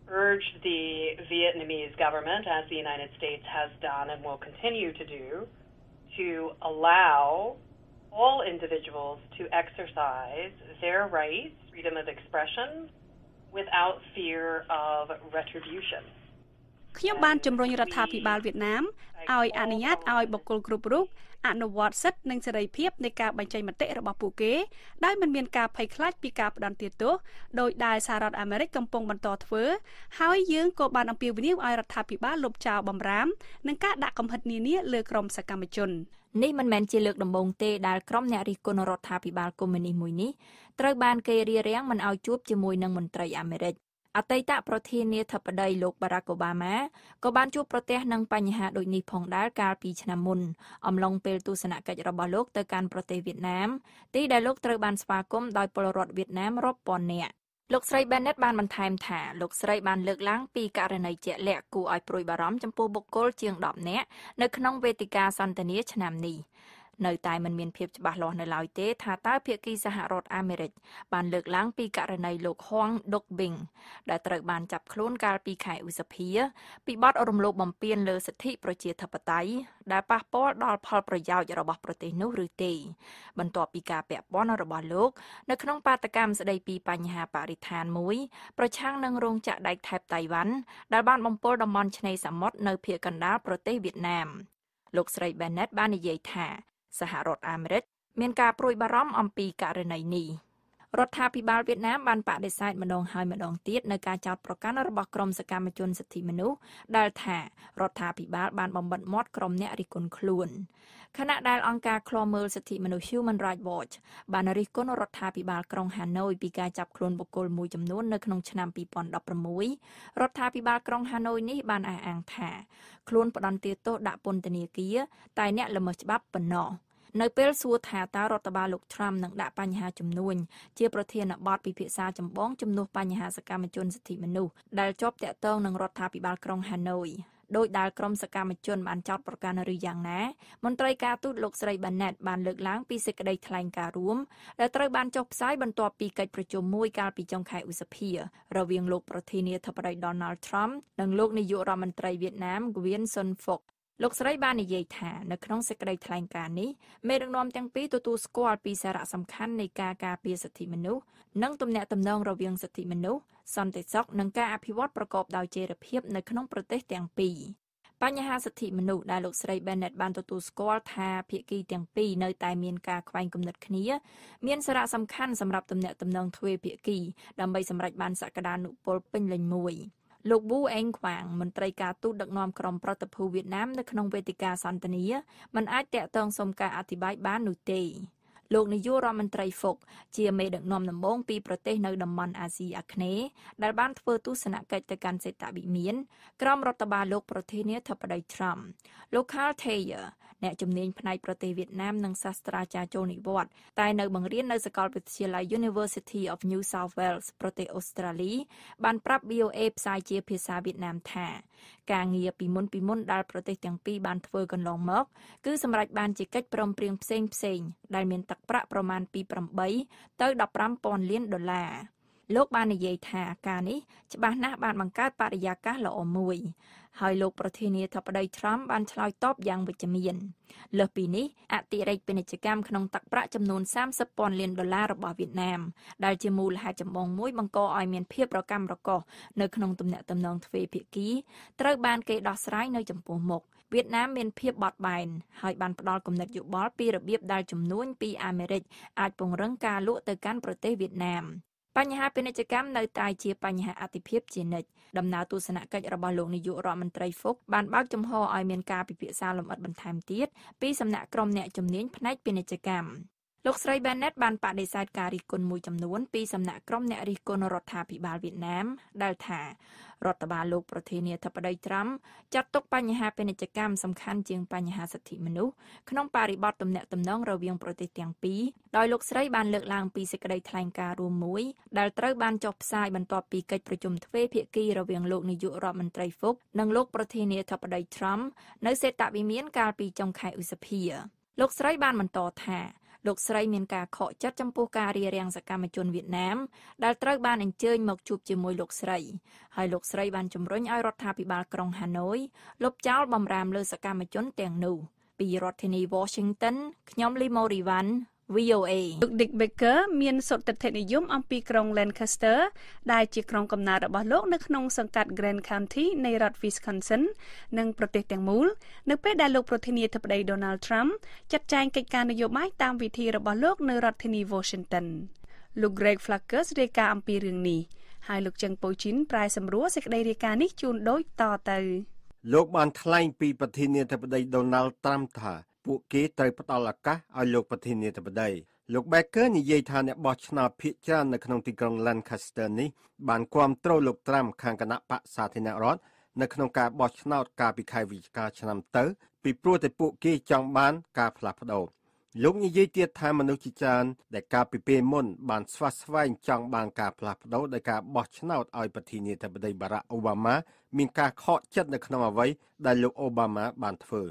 urge the Vietnamese government, as the United States has done and will continue to do, to allow all individuals to exercise their rights, freedom of expression, without fear of retribution. ខ្ញុំបានជំរុញរដ្ឋាភិបាលវៀតណាមឲ្យអនុញ្ញាតឲ្យបុគ្គលគ្រប់រូបអនុវត្តសិទ្ធិនិងសេរីភាពនៃការបញ្ចេញមតិរបស់ពួកគេដោយមិនមានការភ័យខ្លាចពីការបដិសេធទោសដោយដែលសហរដ្ឋអាមេរិកកំពុងបន្តធ្វើហើយយើងក៏បានអំពាវនាវឲ្យរដ្ឋាភិបាលលុបចោលបំរាម និងការដាក់កំហិតនានាលើក្រុមសកម្មជននេះមិនមែនជាលើកដំបូងទេដែលក្រុមអ្នករិះគន់រដ្ឋាភិបាលកុម្មុយនីសមួយនេះត្រូវបានគេរារាំងមិនឲ្យជួបជាមួយនឹងមន្ត្រីអាមេរិកអតីតប្រធានាធិបតីលោក បារ៉ាក់អូបាម៉ាក៏បានជួបប្រទះនឹងបញ្ហាដូចនេះផងដែរកាលពីឆ្នាំមុនអំឡុងពេលទស្សនកិច្ចរបស់លោកទៅកាន់ប្រទេសវៀតណាមទីដែលលោកត្រូវបានស្វាគមន៍ដោយពលរដ្ឋវៀតណាមរាប់ពាន់នាក់លោកស្រី Bennett បានបន្ថែមថាលោកស្រីបានលើកឡើងពីករណីជាក់លាក់គួរឲ្យព្រួយបារម្ភចំពោះបុគ្គលជាង10នាក់នៅក្នុងវេទិកាសន្ទនាឆ្នាំនេះ។នៅតែមិនមានភាពច្បាស់លាស់នៅឡើយទេថាតើភាគីសហរដ្ឋអាមេរិកបានលើកឡើងពីករណីលោកហួងដុកប៊ីងដែលត្រូវបានចាប់ខ្លួន កាលពីខែឧសភា ពីបទរំលោភបំពានលើសិទ្ធិប្រជាធិបតេយ្យដែលប៉ះពាល់ដល់ផលប្រយោជន៍របស់ប្រទេសនោះឬទេ បន្ទាប់ពីការពាក់ព័ន្ធរបស់លោកនៅក្នុង បាតកម្មស្ដីពី បញ្ហាបរិស្ថានមួយប្រឆាំងនឹងរោងចក្រដែកថែបតៃវ៉ាន់ដែលបានបំពុលតំបន់ឆ្នេរសមុទ្រនៅភូមិកណ្ដាលប្រទេសវៀតណាម លោកស្រី Bennett បាននិយាយថាសហរដ្ឋអាមេរិកមានការព្រួយបារម្ភអំពីករណីនេះ។រដ្ឋាភិបាលវៀតណាមបានបដិសេធម្ដងហើយម្ដងទៀតនៅការចោទប្រកាន់របស់ក្រុមសកម្មជនសិទ្ធិមនុស្សដែលថារដ្ឋាភិបាលបានបំបិទមាត់ក្រុមអ្នករិះគន់ខ្លួនខណៈដែលអង្គការឃ្លាំមើលសិទ្ធិមនុស្ស Human Rights Watch បានរិះគន់រដ្ឋាភិបាលក្រុងហាណូយពីការចាប់ខ្លួនបុគ្គលមួយចំនួននៅក្នុងឆ្នាំ2016រដ្ឋាភិបាលក្រុងហាណូយនេះបានអះអាងថាខ្លួនផ្ដន្ទាទោសដាក់ពន្ធនាគារតែអ្នកល្មើសច្បាប់ប៉ុណ្ណោះ។នៅពេលសួរថាតើរដ្ឋបាលលោកត្រាំនឹងដាក់បញ្ហាជំនួញជាប្រធានបទពិភាក្សាចម្បងជំនួសបញ្ហាសកម្មជនសិទ្ធិមនុស្សដែលជាប់ទាក់ទងនឹងរដ្ឋាភិបាលក្រុងហាណូយដោយដែលក្រុមសកម្មជន បានចោទប្រកាន់ឬយ៉ាងណាមន្ត្រីការទូតលោកស្រីបាណេតបានលើកឡើងពីសេចក្តីថ្លែងការណ៍រួមដែលត្រូវបានចុះផ្សាយបន្ទាប់ពីកិច្ចប្រជុំមួយកាលពីចុងខែឧសភារវាងលោកប្រធានាធិបតី Donald Trump និងលោកនាយករដ្ឋមន្ត្រីវៀតណាម Nguyen Xuan Phuc លោកស្រីបាននិយាយថានៅក្នុងសេចក្តីថ្លែងការណ៍នេះមេដឹកនាំទាំងពីរទទួលស្គាល់ពីសារៈសំខាន់នៃការការពារសិទ្ធិមនុស្សនិងទំនាក់ទំនងរវាងសិទ្ធិមនុស្សសន្តិសុខនិងការអភិវឌ្ឍប្រកបដោយចីរភាពនៅក្នុងប្រទេសទាំងពីរបញ្ហាសិទ្ធិមនុស្សដែលលោកស្រី Bennett បានទទួលស្គាល់ថាភាគីទាំងពីរនៅតែមានការខ្វែងគំនិតគ្នា មានសារៈសំខាន់សម្រាប់ទំនាក់ទំនងទ្វេភាគីដើម្បីសម្រេចបានសក្តានុពលពេញលេញមួយ។លោកប៊ូអេងខ្វាងមន្ត្រីការទូតដឹកនាំក្រុមប្រតិភូវៀតណាមនៅក្នុងវេទិកាសន្ទនាមិនអាចតាក់ទងសុំការអធិប្បាយបាននោះទេលោកនាយករដ្ឋមន្ត្រីហ្វុក ជាមេដឹកនាំដំបូងពីប្រទេស នៅតំបន់អាស៊ីអាគ្នេយ៍ដែលបានធ្វើទស្សនកិច្ចទៅកាន់សេតាវិមានក្រមរដ្ឋបាលលោកប្រធានាធិបតីត្រាំលោក Carl Thayer អ្នកជំនាញផ្នែកប្រទេសវៀតណាមនិងសាស្ត្រាចារ្យចូលនិវត្តន៍តែ នៅ បង្រៀននៅសាកលវិទ្យាល័យ University of New South Wales ប្រទេសអូស្ត្រាលីបានប្រាប់ VOA ផ្សាយជាភាសាវៀតណាមថាការងារពីមុនពីមុនដែលប្រទេសទាំងពីរបានធ្វើកន្លងមក គឺសម្រេចបានជាកិច្ចព្រមព្រៀងផ្សេងផ្សេងដែលមានទឹកប្រាក់ប្រមាណពី8ទៅ15,000លានដុល្លារលោកបាននិយាយថាការនេះច្បាស់ណាស់បានបង្កើតបរិយាកាសល្អមួយហើយលោកប្រធានាធិបតីត្រាំបានឆ្លើយតបយ៉ាងវិជ្ជមានលើសពីនេះអតិរេកពាណិជ្ជកម្មក្នុងទឹកប្រាក់ចំនួន30ពាន់លានដុល្លាររបស់វៀតណាម ដែលជាមូលហេតុចម្បងមួយបង្កឲ្យមានភាពរកាំរកូសនៅក្នុងទំនាក់ទំនងទ្វេភាគីត្រូវបានគេដោះស្រាយនៅចំពោះមុខវៀតណាមមានភាពបត់បែនហើយបានផ្ដល់គំនិតយោបល់ពីរបៀបដែលជំនួញពីអាមេរិកអាចពង្រឹងការលក់ទៅកាន់ប្រទេសវៀតណាមបញ្ហាពាណិជ្ជកម្មនៅតែជាបញ្ហាអតិភិបជានិច្ចដំណើរទស្សនកិច្ចរបស់លោកនាយករដ្ឋមន្ត្រីហ្វុកបានបើកចំហឲ្យមានការពិភាក្សាលម្អិតបន្ថែមទៀតពីសំណាក់ក្រុមអ្នកជំនាញផ្នែកពាណិជ្ជកម្មលោកស្រី Bennett បានបដិសេធការរិះគន់មួយចំនួន ពីសំណាក់ក្រុមអ្នករិះគន់រដ្ឋាភិបាលវៀតណាមដែលថារដ្ឋបាលលោកប្រធានាធិបតីត្រាំចាត់ទុកបញ្ហាពាណិជ្ជកម្មសំខាន់ជាងបញ្ហាសិទ្ធិមនុស្សក្នុងបរិបទទំនាក់ទំនងរវាងប្រទេសទាំងពីរដោយលោកស្រីបានលើកឡើង ពីសេចក្តីថ្លែងការណ៍រួមមួយ ដែលត្រូវបានចុះផ្សាយបន្ទាប់ពីកិច្ចប្រជុំទ្វេភាគីរវាងលោកនាយករដ្ឋមន្ត្រីហ្វុកនិងលោកប្រធានាធិបតីត្រាំនៅសេតវិមានកាលពីចុងខែឧសភាលោកស្រីបានបន្តថាលោកស្រីមានការខកចិត្តចំពោះការរៀបរៀងសកម្មជនវៀតណាមដែលត្រូវបានអញ្ជើញមកជួបជាមួយលោកស្រីហើយលោកស្រីបានជំរុញឲ្យរដ្ឋាភិបាលក្រុងហាណូយលុបចោលបំរាមលើសកម្មជនទាំងនោះ ពីរដ្ឋធានី Washington ខ្ញុំលីម៉ូរីវ៉ាន់ VOA Luke Dick Baker មានសុទ្ធិដ្ឋិនិយមអំពីក្រុង Lancaster ដែលជាក្រុងកំណើតរបស់លោក នៅក្នុងសង្កាត់ Grand County នៃរដ្ឋ Wisconsin និងប្រទេសទាំងមូល នៅពេលដែលលោកប្រធានាធិបតី Donald Trump ចាត់ចែងកិច្ចការនយោបាយតាមវិធីរបស់លោកនៅរដ្ឋធានី Washington លោក Greg Flakers រាយការណ៍អំពីរឿងនេះហើយលោកចឹងពូជីនប្រែសម្រួលសេចក្តីរាយការណ៍នេះជូនដូចតទៅ លោកបានថ្លែងពីប្រធានាធិបតី Donald Trump ថាពួកគេត្រូវផ្ដល់ឱកាសឲ្យលោកប្រធានាធិបតីលោក Baker និយាយថាអ្នកបោះឆ្នោតភាគច្រើននៅក្នុងទីក្រុង Lancaster នេះបានគ្រប់គ្រងលោកត្រាំខាងគណៈបកសាធារណរដ្ឋនៅក្នុងការបោះឆ្នោត កាលពីខែវិច្ឆិកាឆ្នាំទៅពីព្រោះតែពួកគេចង់បាន ការផ្លាស់ប្ដូរលោកនិយាយទៀតថាមនុស្សជាច្រើនដែលកាលពីពេលមុនបានស្វាស្វែងចង់បានការផ្លាស់ប្ដូរដោយការបោះឆ្នោតឲ្យប្រធានាធិបតីបារ៉ាក់អូបាម៉ាមានការខកចិត្តនៅក្នុងអ្វីដែលលោកអូបាម៉ាបានធ្វើ។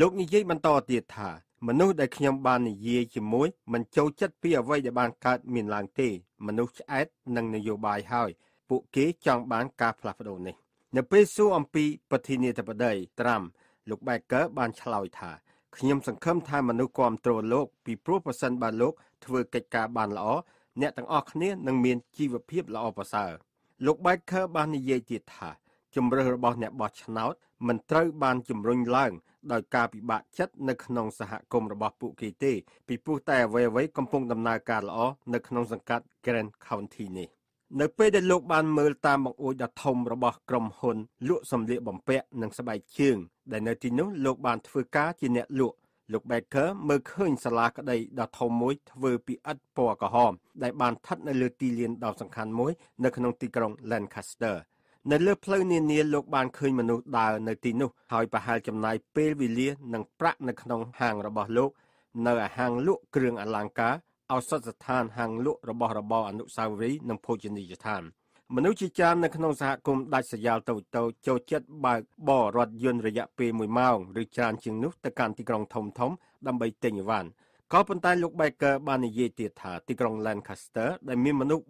លោកនិយាយបន្តទៀតថាមនុស្សដែលខ្ញុំបាននិយាយជាមួយមិនចូលចិត្តពីអ្វីដែលបានកើតមានឡើងទេ មនុស្សឆ្អែតនឹងនយោបាយហើយ ពួកគេចង់បានការផ្លាស់ប្ដូរនេះ នៅពេលសួរអំពីប្រធានាធិបតីត្រាំលោកបែកឺបានឆ្លើយថាខ្ញុំសង្ឃឹមថាមនុស្សគ្រប់គ្រងលោកពីព្រោះប្រសិនបើលោក ធ្វើកិច្ចការបានល្អអ្នកទាំងអស់គ្នានឹងមានជីវភាពល្អប្រសើរលោកបែកឃើបាននិយាយទៀតថាជំរើសរបស់អ្នកបោះឆ្នោតមិនត្រូវបានជំរុញឡើងដោយការពិបាកចិត្តនៅក្នុងសហគមន៍របស់ពួកគេទេពីព្រោះតែអ្វីៗកំពុងដំណើរការល្អនៅក្នុងសង្កាត់ Grand County នេះនៅពេលដែលលោកបានមើលតាមបង្អួចដ៏ធំរបស់ក្រុមហ៊ុនលក់សម្លៀកបំពាក់និងស្បែកជើងដែលនៅទីនោះលោកបានធ្វើការជាអ្នកលក់លោក Baker មើលឃើញសាលាក្តីដ៏ធំមួយធ្វើពីឥដ្ឋពណ៌ក្រហម ដែលបានស្ថិតនៅលើទីលានដ៏សំខាន់មួយនៅក្នុងទីក្រុង Lancaster ។នៅលើផ្លូវនានាលោកបានឃើញមនុស្សដើរនៅទីនោះហើយប្រហែលចំណាយពេលវេលានិងប្រាក់នៅក្នុងហាងរបស់លោកនៅហាងលក់គ្រឿងអលង្ការឱសថស្ថានហាងលក់របស់របរអនុស្សាវរីយ៍និងភោជនីយដ្ឋាន មនុស្សជាច្រើននៅក្នុងសហគមន៍ដាច់ស្រយាលតូចតូចចូលចិត្តបើកបររថយន្តរយៈពេល1ម៉ោងឬច្រើនជាងនោះទៅកាន់ទីក្រុងធំធំដើម្បីទិញអីវ៉ាន់ក៏ប៉ុន្តែលោក Baker បាននិយាយទៀតថាទីក្រុង Lancaster ដែលមានមនុស្ស3868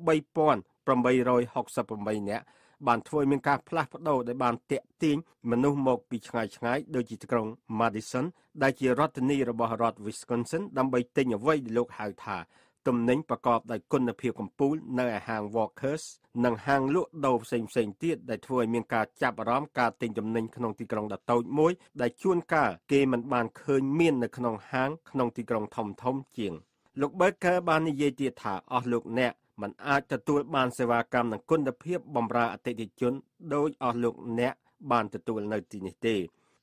នាក់បានធ្វើឲ្យមានការផ្លាស់ប្ដូរដែលបានតាក់ទាញមនុស្សមក ពីឆ្ងាយឆ្ងាយដូចជាក្រុង Madison ដែលជារដ្ឋធានីរបស់រដ្ឋ Wisconsin ដើម្បីទិញអ្វីដែលលោកហៅថាទំនិញប្រកបដោយគុណភាពកំពូល នៅឯហាង Walkers និងហាងលក់ដូរផ្សេងផ្សេងទៀតដែលធ្វើឲ្យមានការចាប់អារម្មណ៍ការទិញទំនិញក្នុងទីក្រុងដ៏តូចមួយដែលជួនកាលគេមិនបានឃើញមាននៅក្នុងហាង ក្នុងទីក្រុងធំៗជាង លោក Berger បាននិយាយទៀតថាអស់លោកអ្នកมันអាចទទួលបានសេវាកម្មនិងគុណភាពបម្រើអតិថិជនដោយអស់លោកអ្នកបានទទួលនៅទីនេះទេ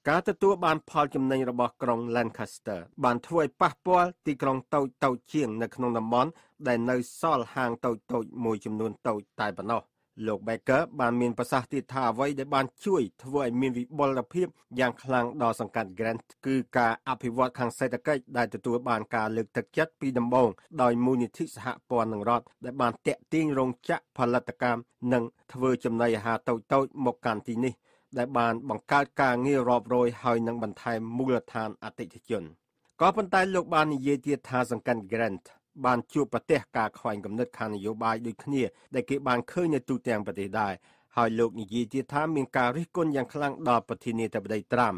ការទទួលបានផលចំណេញរបស់ក្រុង Lancaster បានធ្វើឲ្យប៉ះពាល់ទីក្រុងតូចតូចជាងនៅក្នុងតំបន់ដែលនៅសល់ហាងតូចតូចមួយចំនួនតូចតែប៉ុណ្ណោះលោក Becker បានមានប្រសាសន៍ទៀតថាអ្វីដែលបាន ជួយ ធ្វើឲ្យមានវិបុលភាពយ៉ាងខ្លាំងដល់សង្កាត់ Grant គឺការអភិវឌ្ឍខាងសេដ្ឋកិច្ចដែលទទួលបានការលើកទឹកចិត្តពីដំបូងដោយមូលនិធិសហព័ន្ធនឹងរដ្ឋដែលបានតាក់ទាញរោងចក្រផលិតកម្មនិងធ្វើចំណីអាហារតូចៗមកកាន់ទីនេះ ដែលបានបង្កើតការងាររាប់រយហើយនឹងបន្ថែមមូលដ្ឋានអតិថិជនក៏ប៉ុន្តែលោកបាននិយាយទៀតថាសង្កាត់ Grant បានជួបប្រទះការខ្វែងគំនិតខាងនយោបាយដូចគ្នាដែលគេបានឃើញនៅទូទាំងប្រទេសដែរហើយលោកនិយាយទៀតថាមានការរិះគន់យ៉ាងខ្លាំងដល់ប្រធានាធិបតីត្រាំ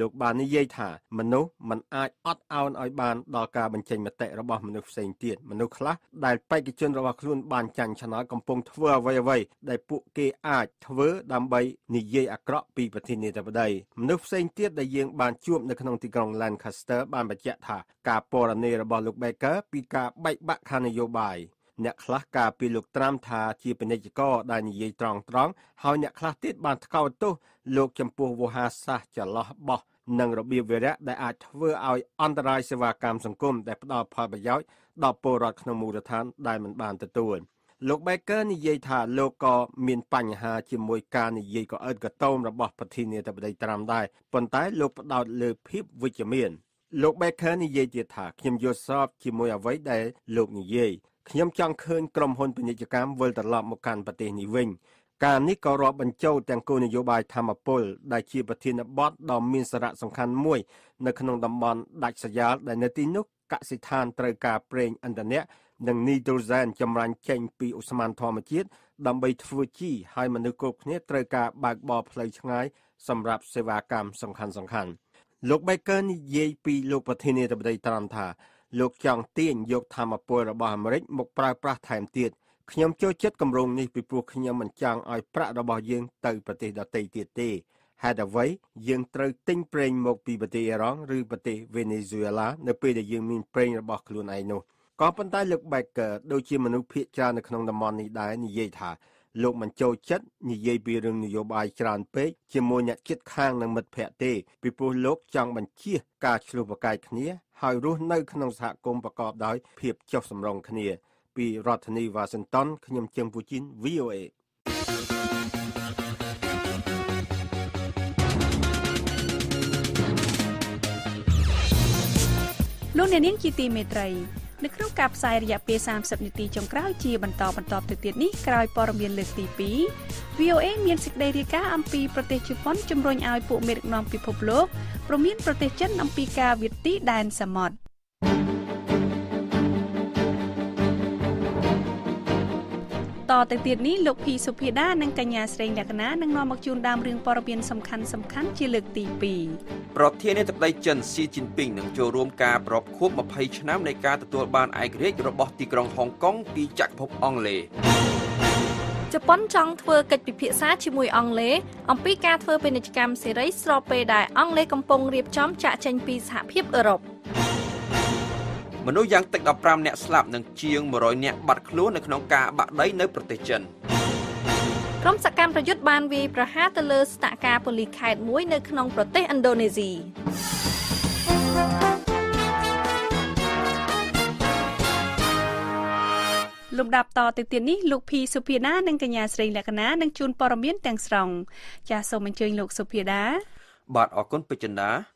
លោកបាននិយាយថាមនុស្សមិនអាចអត់ឱនឲ្យបានដល់ការបញ្ចេញមតិរបស់មនុស្សផ្សេងទៀតមនុស្សខ្លះ ដែលបេក្ខជនរបស់ខ្លួនបានចាញ់ឆ្នោតកំពុងធ្វើអ្វីអ្វីដែលពួកគេអាចធ្វើ ដើម្បីនិយាយអាក្រក់ពីប្រធានាធិបតីមនុស្សផ្សេងទៀតដែលយើងបានជួបនៅក្នុងទីក្រុង Lancaster បានបញ្ជាក់ថា ការពណ៌នារបស់លោក Baker ពីការបែកបាក់ខាងនយោបាយអ្នកខ្លះការពីលោកត្រាំថាជាពាណិជ្ជករដែលនិយាយត្រង់ត្រង់ហើយអ្នកខ្លះទៀតបានថ្កោលទោសលោកចំពោះវោហារសាសចន្លោះបោះនិងរបៀបវារៈដែលអាចធ្វើឲ្យ អន្តរាយសេវាកម្មសង្គមដែលផ្ដល់ផលប្រយោជន៍ដល់ពលរដ្ឋក្នុងមូលដ្ឋាន ដែលមិនបានទទួលលោក Baker និយាយថាលោកក៏មានបញ្ហាជាមួយការនិយាយកអឺតកតោមរបស់ប្រធានាធិបតីត្រាំដែរប៉ុន្តែលោកផ្ដោតលើភាពវិជ្ជមាន លោក Baker និយាយទៀតថាខ្ញុំយល់សប្តិជាមួយអ្វីដែលលោកនិយាយខ្ញុំចង់ឃើញក្រុមហ៊ុនពាណិជ្ជកម្មវិលត្រឡប់មកកាន់ប្រទេសនេះវិញ ការនេះក៏រាប់បញ្ចូលទាំងគោលនយោបាយធម្មពលដែលជាប្រធានបទដ៏មានសារៈសំខាន់មួយ នៅក្នុងតំបន់ដាច់ស្រយាល ដែលនៅទីនោះកសិដ្ឋានត្រូវការប្រេងឥន្ធនៈនិងនីត្រូសែនចម្រាញ់ចេញ ពីឧស្ម័នធម្មជាតិដើម្បីធ្វើជីឲ្យមនុស្សគ្រប់គ្នាត្រូវការបើកបរផ្លូវឆ្ងាយសម្រាប់សេវាកម្មសំខាន់ៗលោក Baker និយាយពីលោកប្រធានាធិបតីត្រាំថាលោកចង់ទាញយកធម្មពលរបស់អាមេរិកមកប្រើប្រាស់ថែមទៀតខ្ញុំចូលចិត្តគម្រោងនេះពីព្រោះខ្ញុំមិនចង់ឲ្យប្រាក់របស់យើងទៅប្រទេសដទៃទៀតទេហេតុអ្វីយើងត្រូវទិញប្រេងមក ពីប្រទេសអ៊ីរ៉ង់ឬប្រទេសវេណេស៊ុយអាឡានៅពេលដែលយើងមានប្រេងរបស់ខ្លួនឯងនោះក៏ប៉ុន្តែលោក Becker ដូចជាមនុស្សភាគច្រើននៅក្នុងតំបន់នេះដែរនិយាយថាលោកមិនចូលចិត្តនិយាយពីរឿងនយោបាយច្រើនពេកជាមួយអ្នកជិតខាងនិងមិត្តភ័ក្តិទេពីព្រោះលោកចង់បញ្ជាការឆ្លុះប្រកែកគ្នា ហើយរស់នៅក្នុងសហគមន៍ប្រកបដោយ ភាពចុះសម្រុងគ្នា ពីរដ្ឋធានីវ៉ាស៊ីនតោនខ្ញុំជឹមពូជីន VOA លោកអ្នកនាងជាទីមេត្រីនៅក្នុងការផ្សាយរយៈពេល30នាទីចុងក្រោយជាបន្តបន្តទៅទៀតនេះក្រោយព័ត៌មានលើកទី2 VOA មានសេចក្តីរាយការណ៍អំពីប្រទេសជប៉ុនជំរុញឲ្យពួកមេដឹកនាំពិភពលោកព្រមមានប្រទេសចិនអំពីការវិទ្ទីដែនសមុទ្រតទៅទៀតនេះលោកភីសុភាដានិងកញ្ញាស្រីលក្ខណានឹងនាំមកជូនដើមរឿងព័ត៌មានសំខាន់សំខាន់ជាលើកទី2ប្រធានាធិបតីចិនស៊ីជីនពីងនឹងចូលរួមការប្រពខួប20ឆ្នាំនៃការទទួល បានឯករាជ្យរបស់ទីក្រុងហុងកុងពីចក្រភពអង់គ្លេសជប៉ុនចង់ធ្វើកិច្ចពិភាក្សាជាមួយអង់គ្លេសអំពីការធ្វើពាណិជ្ជកម្មសេរីស្របពេលដែលអង់គ្លេសកំពុងរៀបចំចាក់ចេញពីសហភាពអឺរ៉ុបមនុស្សយ៉ាងតិច15នាក់ស្លាប់និងជាង100នាក់បាត់ខ្លួននៅក្នុងការបាក់ដីនៅប្រទេសចិនក្រុមសកម្មប្រយុទ្ធបានវាយប្រហារទៅលើស្នាក់ការប៉ូលីសខេត្តមួយនៅក្នុងប្រទេសឥណ្ឌូនេស៊ីលំដាប់តទៅទៀតនេះលោកភីសុភាដានិងកញ្ញាស្រី លក្ខណានឹងជួនព័ត៌មានទាំងស្រុងចាសសូមអញ្ជើញលោក សុភាដាបាទអរគុណពេជ្រចិន្តា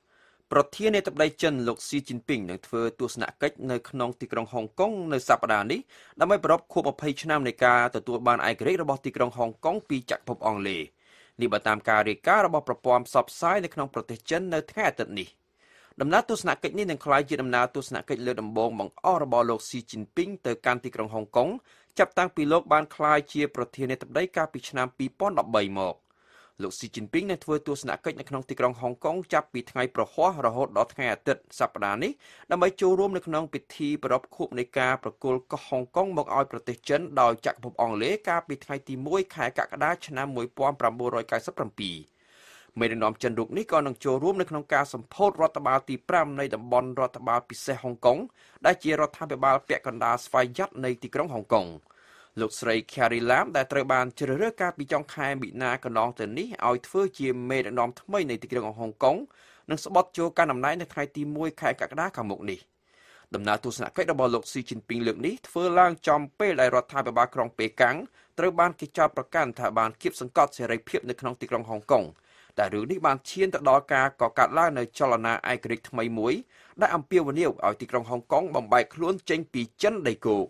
ប្រធាននាយដ្ឋមន្ត្រីចិនលោកស៊ីជីនពីងនឹងធ្វើទស្សនកិច្ចនៅក្នុងទីក្រុងហុងកុងនៅសប្តាហ៍នេះដើម្បីប្រារព្ធខួប20ឆ្នាំនៃការទទួលបានឯករាជ្យរបស់ទីក្រុងហុងកុងពីចក្រភពអង់គ្លេសនេះបើតាមការរាយការណ៍របស់ប្រព័ន្ធផ្សព្វផ្សាយនៅក្នុងប្រទេសចិននៅថ្ងៃអាទិត្យនេះដំណើរទស្សនកិច្ចនេះនឹងក្លាយជាដំណើរទស្សនកិច្ចលើដំបូងបង្អស់របស់លោកស៊ីជីនពីងទៅកាន់ទីក្រុងហុងកុងចាប់តាំងពីលោកបានក្លាយជាប្រធាននាយដ្ឋមន្ត្រីកាលពីឆ្នាំ2013មកលោកស៊ីជីនពីងនឹងធ្វើទស្សនកិច្ចនៅក្នុងទីក្រុងហុងកុងចាប់ពីថ្ងៃប្រហ័សរហូតដល់ថ្ងៃអាទិត្យសប្តាហ៍នេះដើម្បីចូលរួម នៅក្នុងពិធីប្រារព្ធខួបនៃការប្រគល់កោះហុងកុងមកឲ្យប្រទេសចិនដោយចក្រភពអង់គ្លេសកាលពីថ្ងៃទី1ខែកក្កដា ឆ្នាំ1997មេដឹកនាំចិនរូបនេះក៏នឹងចូលរួមនៅក្នុងការសម្ពោធរដ្ឋបាលទី5នៃតំបន់រដ្ឋបាលពិសេសហុងកុងដែលជារដ្ឋាភិបាលពាក់កណ្ដាលស្វ័យយ័តនៃទីក្រុងហុងកុង។លោកស្រី Carrie Lam ដែលត្រូវបានជ្រើសរើសកាលពីចុងខែមិនិនាកន្លងទៅនេះឲ្យធ្វើជាមេដឹកនាំថ្មីនៃទីក្រុងហុងកុងនិងស្បត់ចូលកាន់អំណាចនៅថ្ងៃទី1ខែកក្កដាខាងមុខនេះដំណើរទស្សនកិច្ចរបស់លោកស៊ីជីនពីងលើកនេះធ្វើឡើងចំពេលដែលរដ្ឋាភិបាលក្រុងប៉េកាំងត្រូវបានគេចោទប្រកាន់ថាបានគៀបសង្កត់សេរីភាពនៅក្នុងទីក្រុងហុងកុងតែរឿងនេះបានឈានទៅដល់ការកកើតឡើងនៅចលនាឯករាជ្យថ្មីមួយដែលអំពាវនាវឲ្យទីក្រុងហុងកុងបំបែកខ្លួនចេញពីចិនដីគោក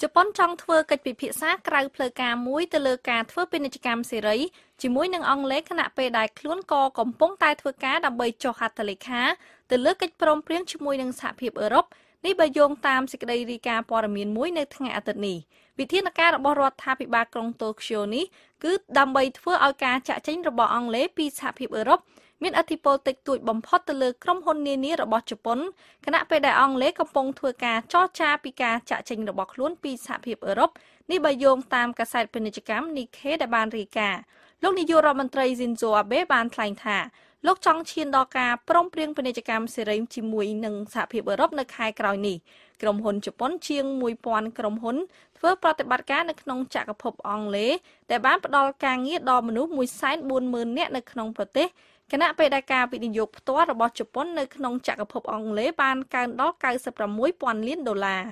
ជប៉ុនចង់ធ្វើកិច្ចពិភាក្សាក្រៅផ្លូវការមួយទៅលើការធ្វើពាណិជ្ជកម្មសេរីជាមួយនឹងអង់គ្លេសខណៈពេលដែលខ្លួនក៏កំពុង តែធ្វើការដើម្បីចុះហត្ថលេខាទៅលើកិច្ចព្រមព្រៀងជាមួយនឹងសហភាពអឺរ៉ុបនេះបើយោងតាមសេចក្តីរាយការណ៍ព័ត៌មានមួយ នៅថ្ងៃអាទិត្យនេះវិធានការរបស់រដ្ឋាភិបាលក្រុងតូក្យូនេះគឺដើម្បីធ្វើឲ្យការចាក់ចេញរបស់អង់គ្លេសពីសហភាពអឺរ៉ុបមានអធិបតេយ្យទួចបំផុតទៅលើក្រុមហ៊ុននានារបស់ជប៉ុនខណៈពេលដែលអង់គ្លេសកំពុងធ្វើការចរចាពីការចាក់ចេញរបស់ខ្លួនពីសហភាពអឺរ៉ុបនេះបើយោងតាមកាសែតពាណិជ្ជកម្ម Nikkei ដែលបានរាយការណ៍លោកនាយករដ្ឋមន្ត្រី Shinzo Abe បានថ្លែងថាលោកចង់ឈានដល់ការព្រមព្រៀងពាណិជ្ជកម្មសេរីជាមួយនឹងសហភាពអឺរ៉ុបនៅខែក្រោយនេះក្រុមហ៊ុនជប៉ុនជាង1000ក្រុមហ៊ុនធ្វើប្រតិបត្តិការនៅក្នុងចក្រភព អង់គ្លេសដែលបានផ្ដល់ការងារដល់មនុស្ស140,000នាក់នៅក្នុងប្រទេសគណៈពេលដែលការវិនិយោគផ្ទាល់របស់ជប៉ុននៅក្នុងចក្រភពអង់គ្លេសបានកើនដល់96,000លានដុល្លារ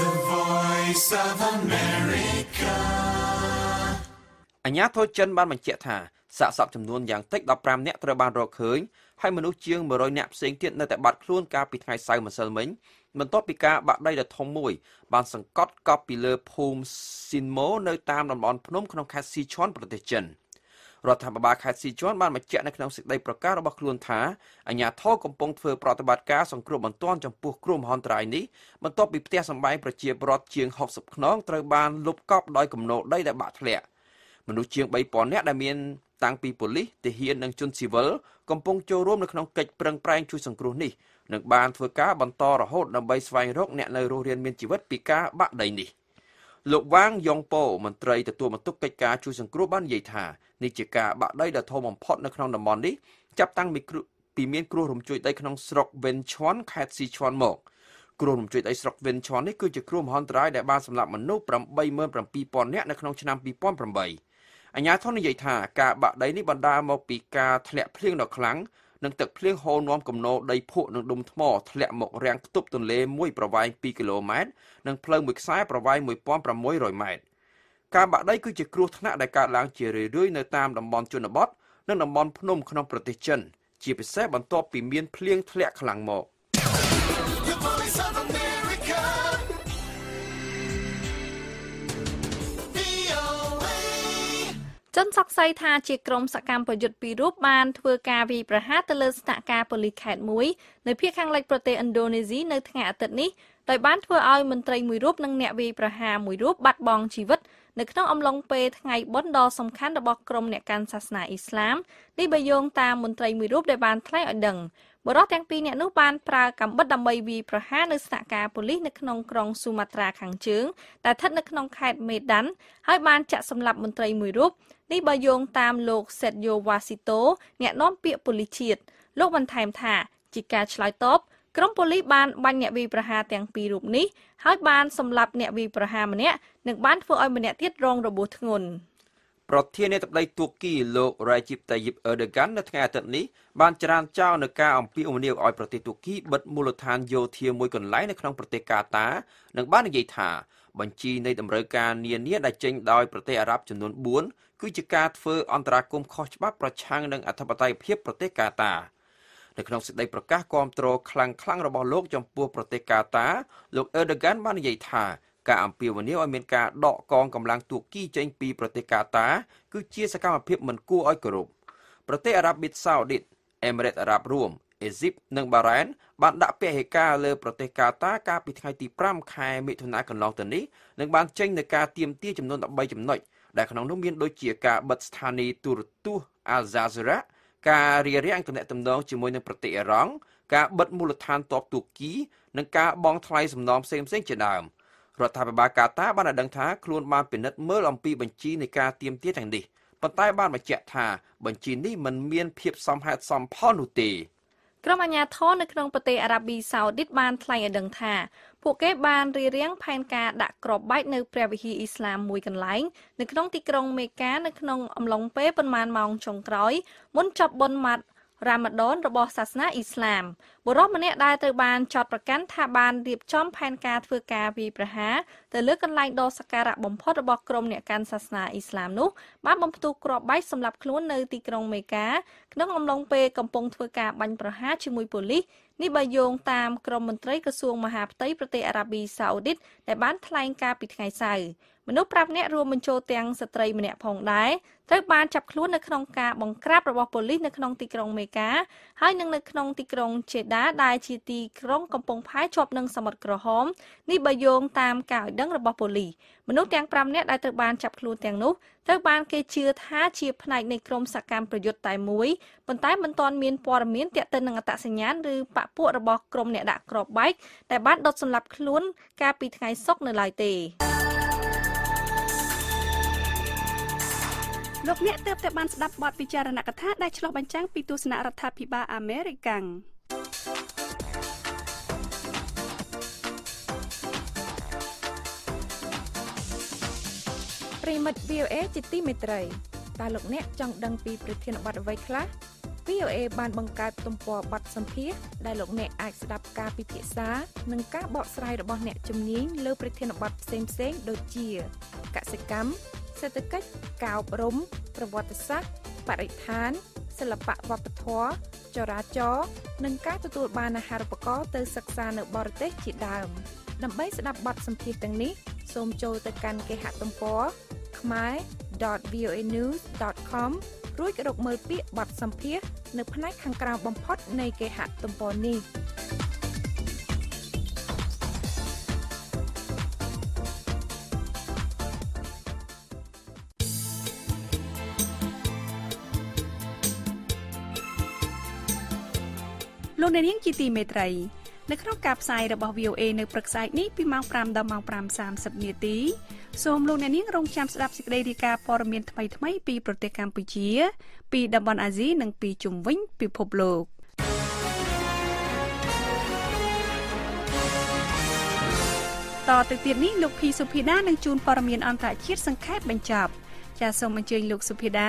The Voice of America អញ្ញាធិជនបានបញ្ជាក់ថា សាកសពចំនួនយ៉ាងតិច15នាក់ត្រូវបានរកឃើញហើយមនុស្សជាង100នាក់ផ្សេងទៀតនៅតែបាត់ខ្លួនកាលពីថ្ងៃសៅរ៍ម្សិលមិញបន្ទាប់ពីការបាក់ដីដ៏ធំមួយ បានសង្កត់កប់ពីលើ ភូមិស៊ីនម៉ូនៅតាមតំបន់ភ្នំក្នុងខេត្តស៊ីឈွန်ប្រទេសចិនរដ្ឋាភិបាលខេត្តស៊ីជွန်បានបញ្ជាក់នៅក្នុងសេចក្តីប្រកាសរបស់ខ្លួនថាអាជ្ញាធរកំពុងធ្វើប្រតិបត្តិការសង្គ្រោះបន្ទាន់ចំពោះគ្រោះមហន្តរាយនេះបន្ទាប់ពីផ្ទះសម្បែងប្រជាពលរដ្ឋជាង60ខ្នងត្រូវបានលុបកប់ដោយគំនរដីដែលបាក់ធ្លាក់មនុស្សជាង3000នាក់ដែលមានតាំងពីប៉ូលីសទាហាននិងជនស៊ីវិលកំពុងចូលរួមនៅក្នុងកិច្ចប្រឹងប្រែងជួយសង្គ្រោះនេះនិងបានធ្វើការបន្តរហូតដើម្បីស្វែងរកអ្នកនៅរស់រានមានជីវិតពីការបាក់ដីនេះលោកវ៉ាងយ៉ុងប៉ូមន្ត្រីទទួលបន្ទុកកិច្ចការជួយសង្គ្រោះបាននិយាយថានេះជាការបាក់ដីដ៏ធំបំផុតនៅក្នុងតំបន់នេះចាប់តាំងពីមាន គ្រោះរំជួយដីក្នុងស្រុកវិនឈွန်ខេត្តស៊ីឈွန်មកគ្រោះរំជួយដីស្រុកវិនឈွန်នេះគឺជាគ្រោះមហន្តរាយដែលបានសម្លាប់មនុស្ស87000នាក់នៅក្នុងឆ្នាំ2008អាញាធននិយាយថាការបាក់ដីនេះបណ្ដាលមកពីការធ្លាក់ភ្លៀងដ៏ខ្លាំងនិងទឹកភ្លៀងហូរនាំគំនរដីភក់និងដុំថ្មធ្លាក់មករាំងខ្ទប់ទន្លេមួយប្រវែង2គីឡូម៉ែត្រនិងផ្លូវមួយខ្សែប្រវែង1600ម៉ែត្រការបាក់ដីគឺជាគ្រោះថ្នាក់ដែលកើតឡើងជារឿយៗនៅតាមតំបន់ជនបទនិងតំបន់ភ្នំក្នុងប្រទេសចិន ជាពិសេសបន្ទាប់ពីមានភ្លៀងធ្លាក់ខ្លាំងមក។ជនសង្ស័យថាជាក្រុមសកម្មប្រយុទ្ធពីររូបបានធ្វើការវាយប្រហារទៅលើស្នាក់ការប៉ូលីសខេត្តមួយនៅភូមិខាងលិចប្រទេសឥណ្ឌូនេស៊ីនៅថ្ងៃអាទិត្យនេះដោយបានធ្វើឲ្យមន្ត្រីមួយរូបនិងអ្នកវាយប្រហារមួយរូបបាត់បង់ជីវិតនៅក្នុងអំឡុងពេលថ្ងៃបុណ្យដ៏សំខាន់របស់ក្រុមអ្នកកាន់សាសនាអ៊ីស្លាមនេះបើយោងតាមមន្ត្រីមួយរូបដែលបានថ្លែងឲ្យដឹងបុរសទាំងពីរនាក់នោះបានប្រើកាំបិតដើម្បីវាយប្រហារនៅស្នាក់ការប៉ូលីសនៅក្នុងក្រុងស៊ូម៉ាត្រាខាងជើងតែស្ថិតនៅក្នុងខេត្តមេដាន់ហើយបានចាក់សម្លាប់មន្ត្រីមួយរូបនេះបើយោងតាមលោកសេតយូវ៉ាស៊ីតូអ្នកនាំពាក្យប៉ូលីសជាតិលោកបានថែមថា ជាការឆ្លើយតបក្រុមប៉ូលីសបានបាញ់អ្នកវាយប្រហារទាំងពីររូបនេះហើយបានសម្លាប់អ្នកវាយប្រហារម្នាក់និងបានធ្វើឲ្យម្នាក់ទៀតរងរបួសធ្ងន់។ប្រធានាធិបតីទួរគីលោករ៉ាជីបតាយីបអឺដេកាននៅថ្ងៃអាទិត្យនេះបានចរានចោលនៅការអំពាវនាវឲ្យប្រទេសទួរគីបិទមូលដ្ឋានយោធាមួយកន្លែងនៅក្នុងប្រទេសកាតានិងបាននិយាយថាបញ្ជីនៃតម្រូវការនានាដែលចេញដោយប្រទេសអារ៉ាប់ចំនួន4គឺជាការធ្វើអន្តរាគមខុសច្បាប់ប្រឆាំងនឹងអធិបតេយ្យភាពប្រទេសកាតានៅក្នុងសេចក្តីប្រកាសគាំទ្រខ្លាំងៗរបស់លោកចំពោះប្រទេសកាតា លោកអឺដេកាន បាននិយាយថាការអំពាវនាវឲ្យមានការដកកងកម្លាំងទួគីចេញពីប្រទេសកាតា គឺជាសកម្មភាពមិនគួរឲ្យគោរពប្រទេសអារ៉ាប៊ីសាអូឌីតអេមិរ៉េតអារ៉ាប់រួមអេស៊ីបនិងបារ៉ែនបានដាក់ពហិការលើប្រទេសកាតាកាលពីថ្ងៃទី5ខែមិថុនាកន្លងទៅនេះនឹងបានចេញនូវការទៀមទាចំនួន13ចំណុចដែលក្នុងនោះមានដូចជាការបិទស្ថានីយ៍ទូរទស្សន៍ Al Jazeera ការរារាំងទំនាក់ទំនងជាមួយនឹងប្រទេសអ៊ីរ៉ង់ការបិទមូលដ្ឋានទ័ពទូគី និងការបង់ថ្លៃសំណងផ្សេងៗជាដើម។រដ្ឋាភិបាលកាតាបានឲ្យដឹងថាខ្លួនបានពិនិត្យមើលអំពីបញ្ជីនៃការទៀមទាត់ទាំងនេះប៉ុន្តែបានបញ្ជាក់ថាបញ្ជីនេះមិនមានភាពសមហេតុសមផលនោះទេក្រុមអាជ្ញាធរនៅក្នុងប្រទេសអារ៉ាប៊ីសាអូឌីតបានថ្លែងឲ្យដឹងថា ពួកគេបានរៀបរៀងផែនការដាក់គ្រាប់បែកនៅព្រះវិហារអ៊ីស្លាមមួយកន្លែងនៅក្នុងទីក្រុងមេកានៅក្នុងអំឡុងពេលប្រមាណម៉ោងចុងក្រោយ មុនចប់បុណ្យម៉ាត់រ៉ាម៉ាដនរបស់សាសនាអ៊ីស្លាមបុរសម្នាក់ដែលត្រូវបានចោទប្រកាន់ថាបានរៀបចំផែនការធ្វើការវាយប្រហារទៅលើកន្លែងដ៏សក្ការៈបំផុតរបស់ក្រុមអ្នកកាន់សាសនាអ៊ីស្លាមនោះបានបំផ្ទុះគ្រាប់បែកសម្រាប់ខ្លួននៅទីក្រុងមេកាក្នុងអំឡុងពេលកំពុងធ្វើការបាញ់ប្រហារជាមួយប៉ូលីសនេះបើយោងតាមក្រមមន្ត្រីក្រសួងមហាផ្ទៃប្រទេសអារ៉ាប៊ីសាអូឌីតដែលបានថ្លែងការពីថ្ងៃសៅរ៍មនុស្ស5នាក់រួមបញ្ចូលទាំងស្ត្រីម្នាក់ផងដែរត្រូវបានចាប់ខ្លួននៅក្នុងការបង្ក្រាបរបស់ប៉ូលីសនៅក្នុងទីក្រុងមេកាហើយនិងនៅក្នុងទីក្រុងចេដាដែលជាទីក្រុងកំពង់ផែជាប់នឹងសមុទ្រក្រហមនេះបើយោងតាមការឲ្យដឹងរបស់ប៉ូលីសមនុស្សទាំង5នាក់ដែលត្រូវបានចាប់ខ្លួនទាំងនោះត្រូវបានគេជឿថាជាផ្នែកនៃក្រុមសកម្មប្រយុទ្ធតែមួយប៉ុន្តែមិនទាន់មានព័ត៌មានទាក់ទិននឹងអត្តសញ្ញាណឬបពពួករបស់ក្រុមអ្នកដាក់គ្រាប់បែកដែលបានដុតសម្លាប់ខ្លួន កាលពីថ្ងៃសុក្រនៅឡើយទេលោកអ្នកទើបតែបានស្ដាប់បទពិចារណកថាដែលឆ្លុះបញ្ចាំងពីទស្សនៈរដ្ឋាភិបាលអាមេរិកាំងប្រិមិត្ត VOA ជាទីមេត្រីតើលោកអ្នកចង់ដឹងពីប្រធានបទអ្វីខ្លះ VOA បាន បង្កើតទំព័របទសម្ភាសដែលលោកអ្នកអាចស្ដាប់ការពិភាក្សានិងការបកស្រាយរបស់អ្នកជំនាញលើប្រធានបទផ្សេងៗដូចជាកសិកម្មសេដ្ឋកិច្ចការអប់រំប្រវត្តិសាស្ត្របរិស្ថានសិល្បៈវប្បធម៌ចរាចរណ៍និងការទទួលបានអាហារូបករណ៍ទៅសិក្សានៅ បរទេសជាដើមដើម្បីស្ដាប់បទសម្ភាសន៍ទាំងនេះសូមចូលទៅកាន់គេហទំព័រ khmae.voanews.com រួចរកមើលពាក្យបទសម្ភាសន៍នៅ ផ្នែកខាងក្រៅបំផុតនៃគេហទំព័រនេះ។លោកអ្នកនាងជាទីមេត្រីនៅក្នុងការផ្សាយរបស់ VOA នៅព្រឹកស្អែកនេះពីម៉ោង5ដល់ម៉ោង5:30នាទីសូមលោកអ្នកនាងរងចាំស្ដាប់សេចក្តីរាយការណ៍ព័ត៌មានថ្មីៗពីប្រទេសកម្ពុជា ពីតំបន់អាស៊ីនិង ពីជុំវិញពិភពលោកតទៅទៀតនេះលោកភីសុភីដានឹងជូនព័ត៌មានអន្តរជាតិសង្ខេបបញ្ចប់ចាសសូមអញ្ជើញលោកសុភីដា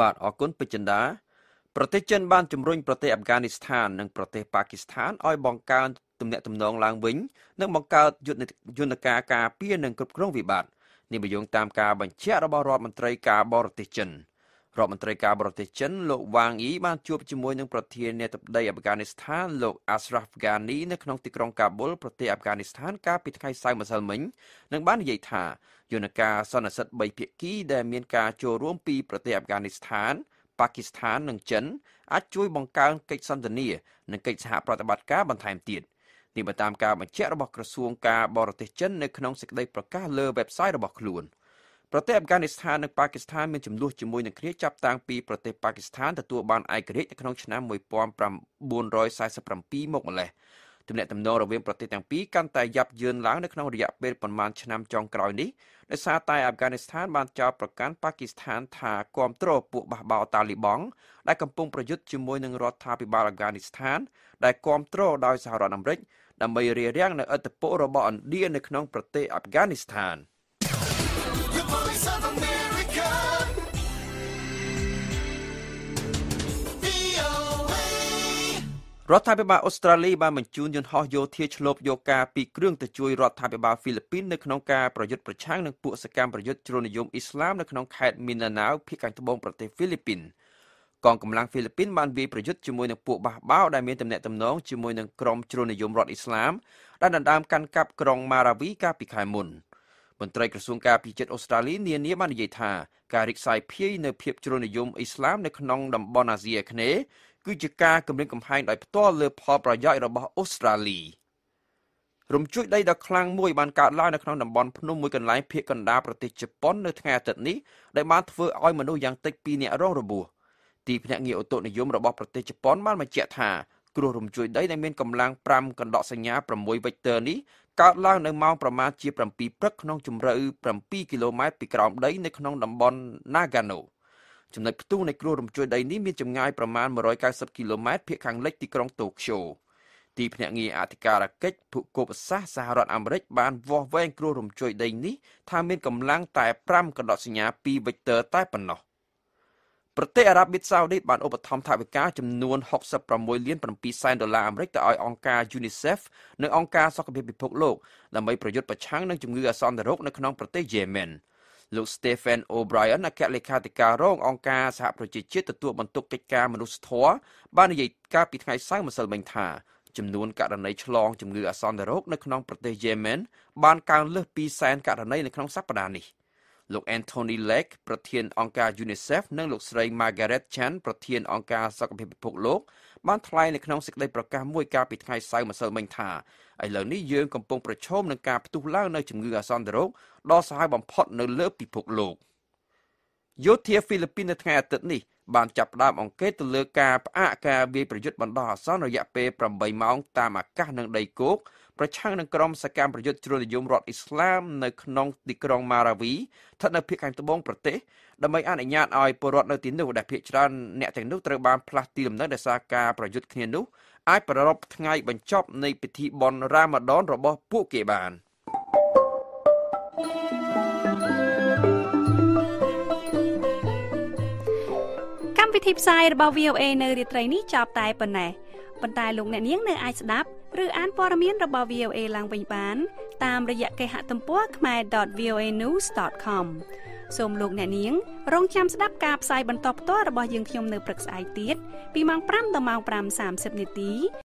បាទអរគុណពេជ្ជិន្ដាប្រទេសចិនបានជំរុញប្រទេសអាហ្វហ្គានីស្ថាននិងប្រទេសប៉ាគីស្ថានឲ្យបង្កើនទំនាក់ទំនងឡើងវិញនិងបង្កើតយន្តការការពារនិងគ្រប់គ្រងវិបត្តិនេះបយងតាមការបញ្ជារបស់រដ្ឋមន្ត្រីការបរទេសចិនរដ្ឋមន្ត្រីការបរទេសចិនលោកវ៉ាងអ៊ីបានជួបជាមួយនឹងប្រធានាធិបតីអាហ្វហ្គានីស្ថានលោកអាស្រាហ្វហ្គានីនៅក្នុងទីក្រុងកាប៊ុលប្រទេសអាហ្វហ្គានីស្ថានកាលពីថ្ងៃសៅរ៍ម្សិលមិញនិងបាននិយាយថាយន្តការសន្និសីទ3ភាគីដែលមានការចូលរួមពីប្រទេសអាហ្វហ្គានីស្ថានប៉ាគីស្ថាននិងចិនអាចជួយបង្កើនកិច្ចសន្ទនានិងកិច្ចសហប្រតិបត្តិការបន្ថែមទៀតនេះបើតាមការបញ្ជាក់របស់ក្រសួងការបរទេសចិននៅក្នុងសេចក្តីប្រកាសលើ website របស់ខ្លួនប្រទេសអាហ្វហ្គានីស្ថាននិងប៉ាគីស្ថានមានចំនួនជាមួយនឹងគ្នាចាប់តាំងពីប្រទេសប៉ាគីស្ថានទទួលបានឯករាជ្យនៅក្នុងឆ្នាំ1947មកម្លេះទំនាក់ទំនងរវាងប្រទេសទាំងពីរកាន់តែយ៉ាប់យ៉ឺនឡើងនៅក្នុងរយៈពេលប្រមាណឆ្នាំចុងក្រោយនេះដោយសារតែអាហ្វហ្គានីស្ថានបានចោទប្រកាន់ប៉ាគីស្ថានថាគ្រប់គ្រងពួកបះបោតាលីបង់ដែលកំពុងប្រយុទ្ធជាមួយនឹងរដ្ឋាភិបាលអាហ្វហ្គានីស្ថាន ដែលគ្រប់គ្រងដោយសហរដ្ឋអាមេរិកដើម្បីរារាំងនៅឥទ្ធិពលរបស់ឥណ្ឌានៅក្នុងប្រទេសអាហ្វហ្គានីស្ថាន។រដ្ឋាភិបាលអូស្ត្រាលីបានបញ្ជូនយន្តហោះយោធាឆ្លប់យកការពីគ្រឿងទៅជួយរដ្ឋាភិបាលហ្វីលីពីននៅក្នុងការប្រយុទ្ធប្រឆាំងនឹងពួកសកម្មប្រយុទ្ធជ្រុលនិយមអ៊ីស្លាមនៅក្នុងខេត្តមីណាណាវភាគខាងត្បូងប្រទេសហ្វីលីពីនកងកម្លាំងហ្វីលីពីនបានវាយប្រយុទ្ធជាមួយនឹងពួកបះបោដែលមានទំនាក់ទំនងជាមួយនឹងក្រុមជ្រុលនិយមរដ្ឋអ៊ីស្លាមដែលដណ្ដើមកាន់កាប់ក្រុងម៉ារាវីកាលពីខែមុនមន្ត្រីក្រសួងការពារជាតិអូស្ត្រាលីនានាបាននិយាយថាការរិះសាយភាយនៅភាពជ្រុលនិយមអ៊ីស្លាមនៅក្នុងតំបន់អាស៊ីអាគ្នេយ៍គឺជាការគម្រាមកំហែងដោយផ្ទាល់លើផលប្រយោជន៍របស់អូស្ត្រាលីរំជួយដីដ៏ខ្លាំងមួយបានកើតឡើងនៅក្នុងតំបន់ភ្នំមួយកន្លែងភៀកកណ្ដាលប្រទេសជប៉ុននៅថ្ងៃអាទិត្យនេះដែលបានធ្វើឲ្យមនុស្សយ៉ាងតិច2នាក់រងរបួសទីភ្នាក់ងារឧតុនិយមរបស់ប្រទេសជប៉ុនបានបញ្ជាក់ថាគ្រោះរំជួយដីដែលមានកម្លាំង5កណ្ដកសញ្ញា6 Vector នេះកើតឡើងនៅម៉ោងប្រមាណជា7ព្រឹកក្នុងជម្រៅ7គីឡូម៉ែត្រពីក្រោមដីនៅក្នុងតំបន់ Nagano ចំណុចផ្ទុះនៃគ្រោះរំជួយដីនេះមានចម្ងាយប្រមាណ190គីឡូម៉ែត្រភាគខាងលិចទីក្រុងតូក្យូទីភ្នាក់ងារអធិការកិច្ចភូកោបសាសសហរដ្ឋអាមេរិកបានវាស់វែងគ្រោះរំជួយដីនេះថាមានកម្លាំងតែ5កណ្ដុសញ្ញា2 Vector តែប៉ុណ្ណោះប្រទេសអារ៉ាប៊ីសាអូឌីបានឧបត្ថម្ភថវិកាចំនួន66លាន7សែនដុល្លារអាមេរិកទៅឲ្យអង្គការ UNICEF និងអង្គការសុខភាពពិភពលោកដើម្បីប្រយុទ្ធប្រឆាំងនឹងជំងឺអាសន្នរោគនៅក្នុងប្រទេសយេម៉ែន។លោក Stephen O'Brien អគ្គលេខាធិការរងអង្គការសហប្រជាជាតិទទួលបន្ទុកកិច្ចការមនុស្សធម៌បាននិយាយកាលពីថ្ងៃសៅរ៍ម្សិលមិញថាចំនួនករណីឆ្លងជំងឺអាសន្នរោគនៅក្នុងប្រទេសយេម៉ែនបានកើនលើស200,000ករណីនៅក្នុងសប្តាហ៍នេះ។លោក Anthony Leck ប្រធានអង្គការ UNICEF និងលោកស្រី Margaret Chan ប្រធានអង្គការសុខភាពពិភពលោកបានថ្លែងនៅក្នុងសេចក្តីប្រកាសមួយកាលពីថ្ងៃសៅរ៍ម្សិលមិញថាឥឡូវនេះយើងកំពុងប្រឈមនឹងការផ្ទុះឡើងនៃជំងឺអាសន្នរោគដ៏សាហាវបំផុតនៅលើពិភពលោកយោធាហ្វីលីពីននៅថ្ងៃអាទិត្យនេះ បានចាប់ផ្ដើមអង្កេតទៅលើការផ្អាកការវាយប្រយុទ្ធបណ្ដោះអាសន្នរយៈពេល8ម៉ោងតាមអាកាសនិងដីគោកប្រឆាំងនឹងក្រុមសកម្មប្រយុទ្ធជ្រុលនិយមរដ្ឋអ៊ីស្លាមនៅក្នុងទីក្រុងម៉ារាវីស្ថិតនៅភាគខាងត្បូងប្រទេសដើម្បីអនុញ្ញាតឲ្យពលរដ្ឋនៅទីនោះដែលភាគច្រើនអ្នកទាំងនោះត្រូវបានផ្លាស់ទីលំនៅដោយសារការប្រយុទ្ធគ្នានោះអាចប្រារព្ធថ្ងៃបញ្ចប់នៃពិធីបុណ្យរ៉ាម៉ាដនរបស់ពួកគេបានកម្មវិធីផ្សាយរបស់ VOA នៅរាត្រីនេះចប់តែប៉ុណ្ណេះប៉ុន្តែលោកអ្នកនាងនៅអាចស្ដាប់ឬអានព័ត៌មានរបស់ VOA ឡើងវិញបានតាមរយៈគេហទំព័រ kmae.voanews.com សូមលោកអ្នកនាង រងចាំស្ដាប់ការផ្សាយបន្តផ្ទាល់របស់យើងខ្ញុំនៅព្រឹកស្អែកទៀតពីម៉ោង5ដល់ម៉ោង5:30នាទី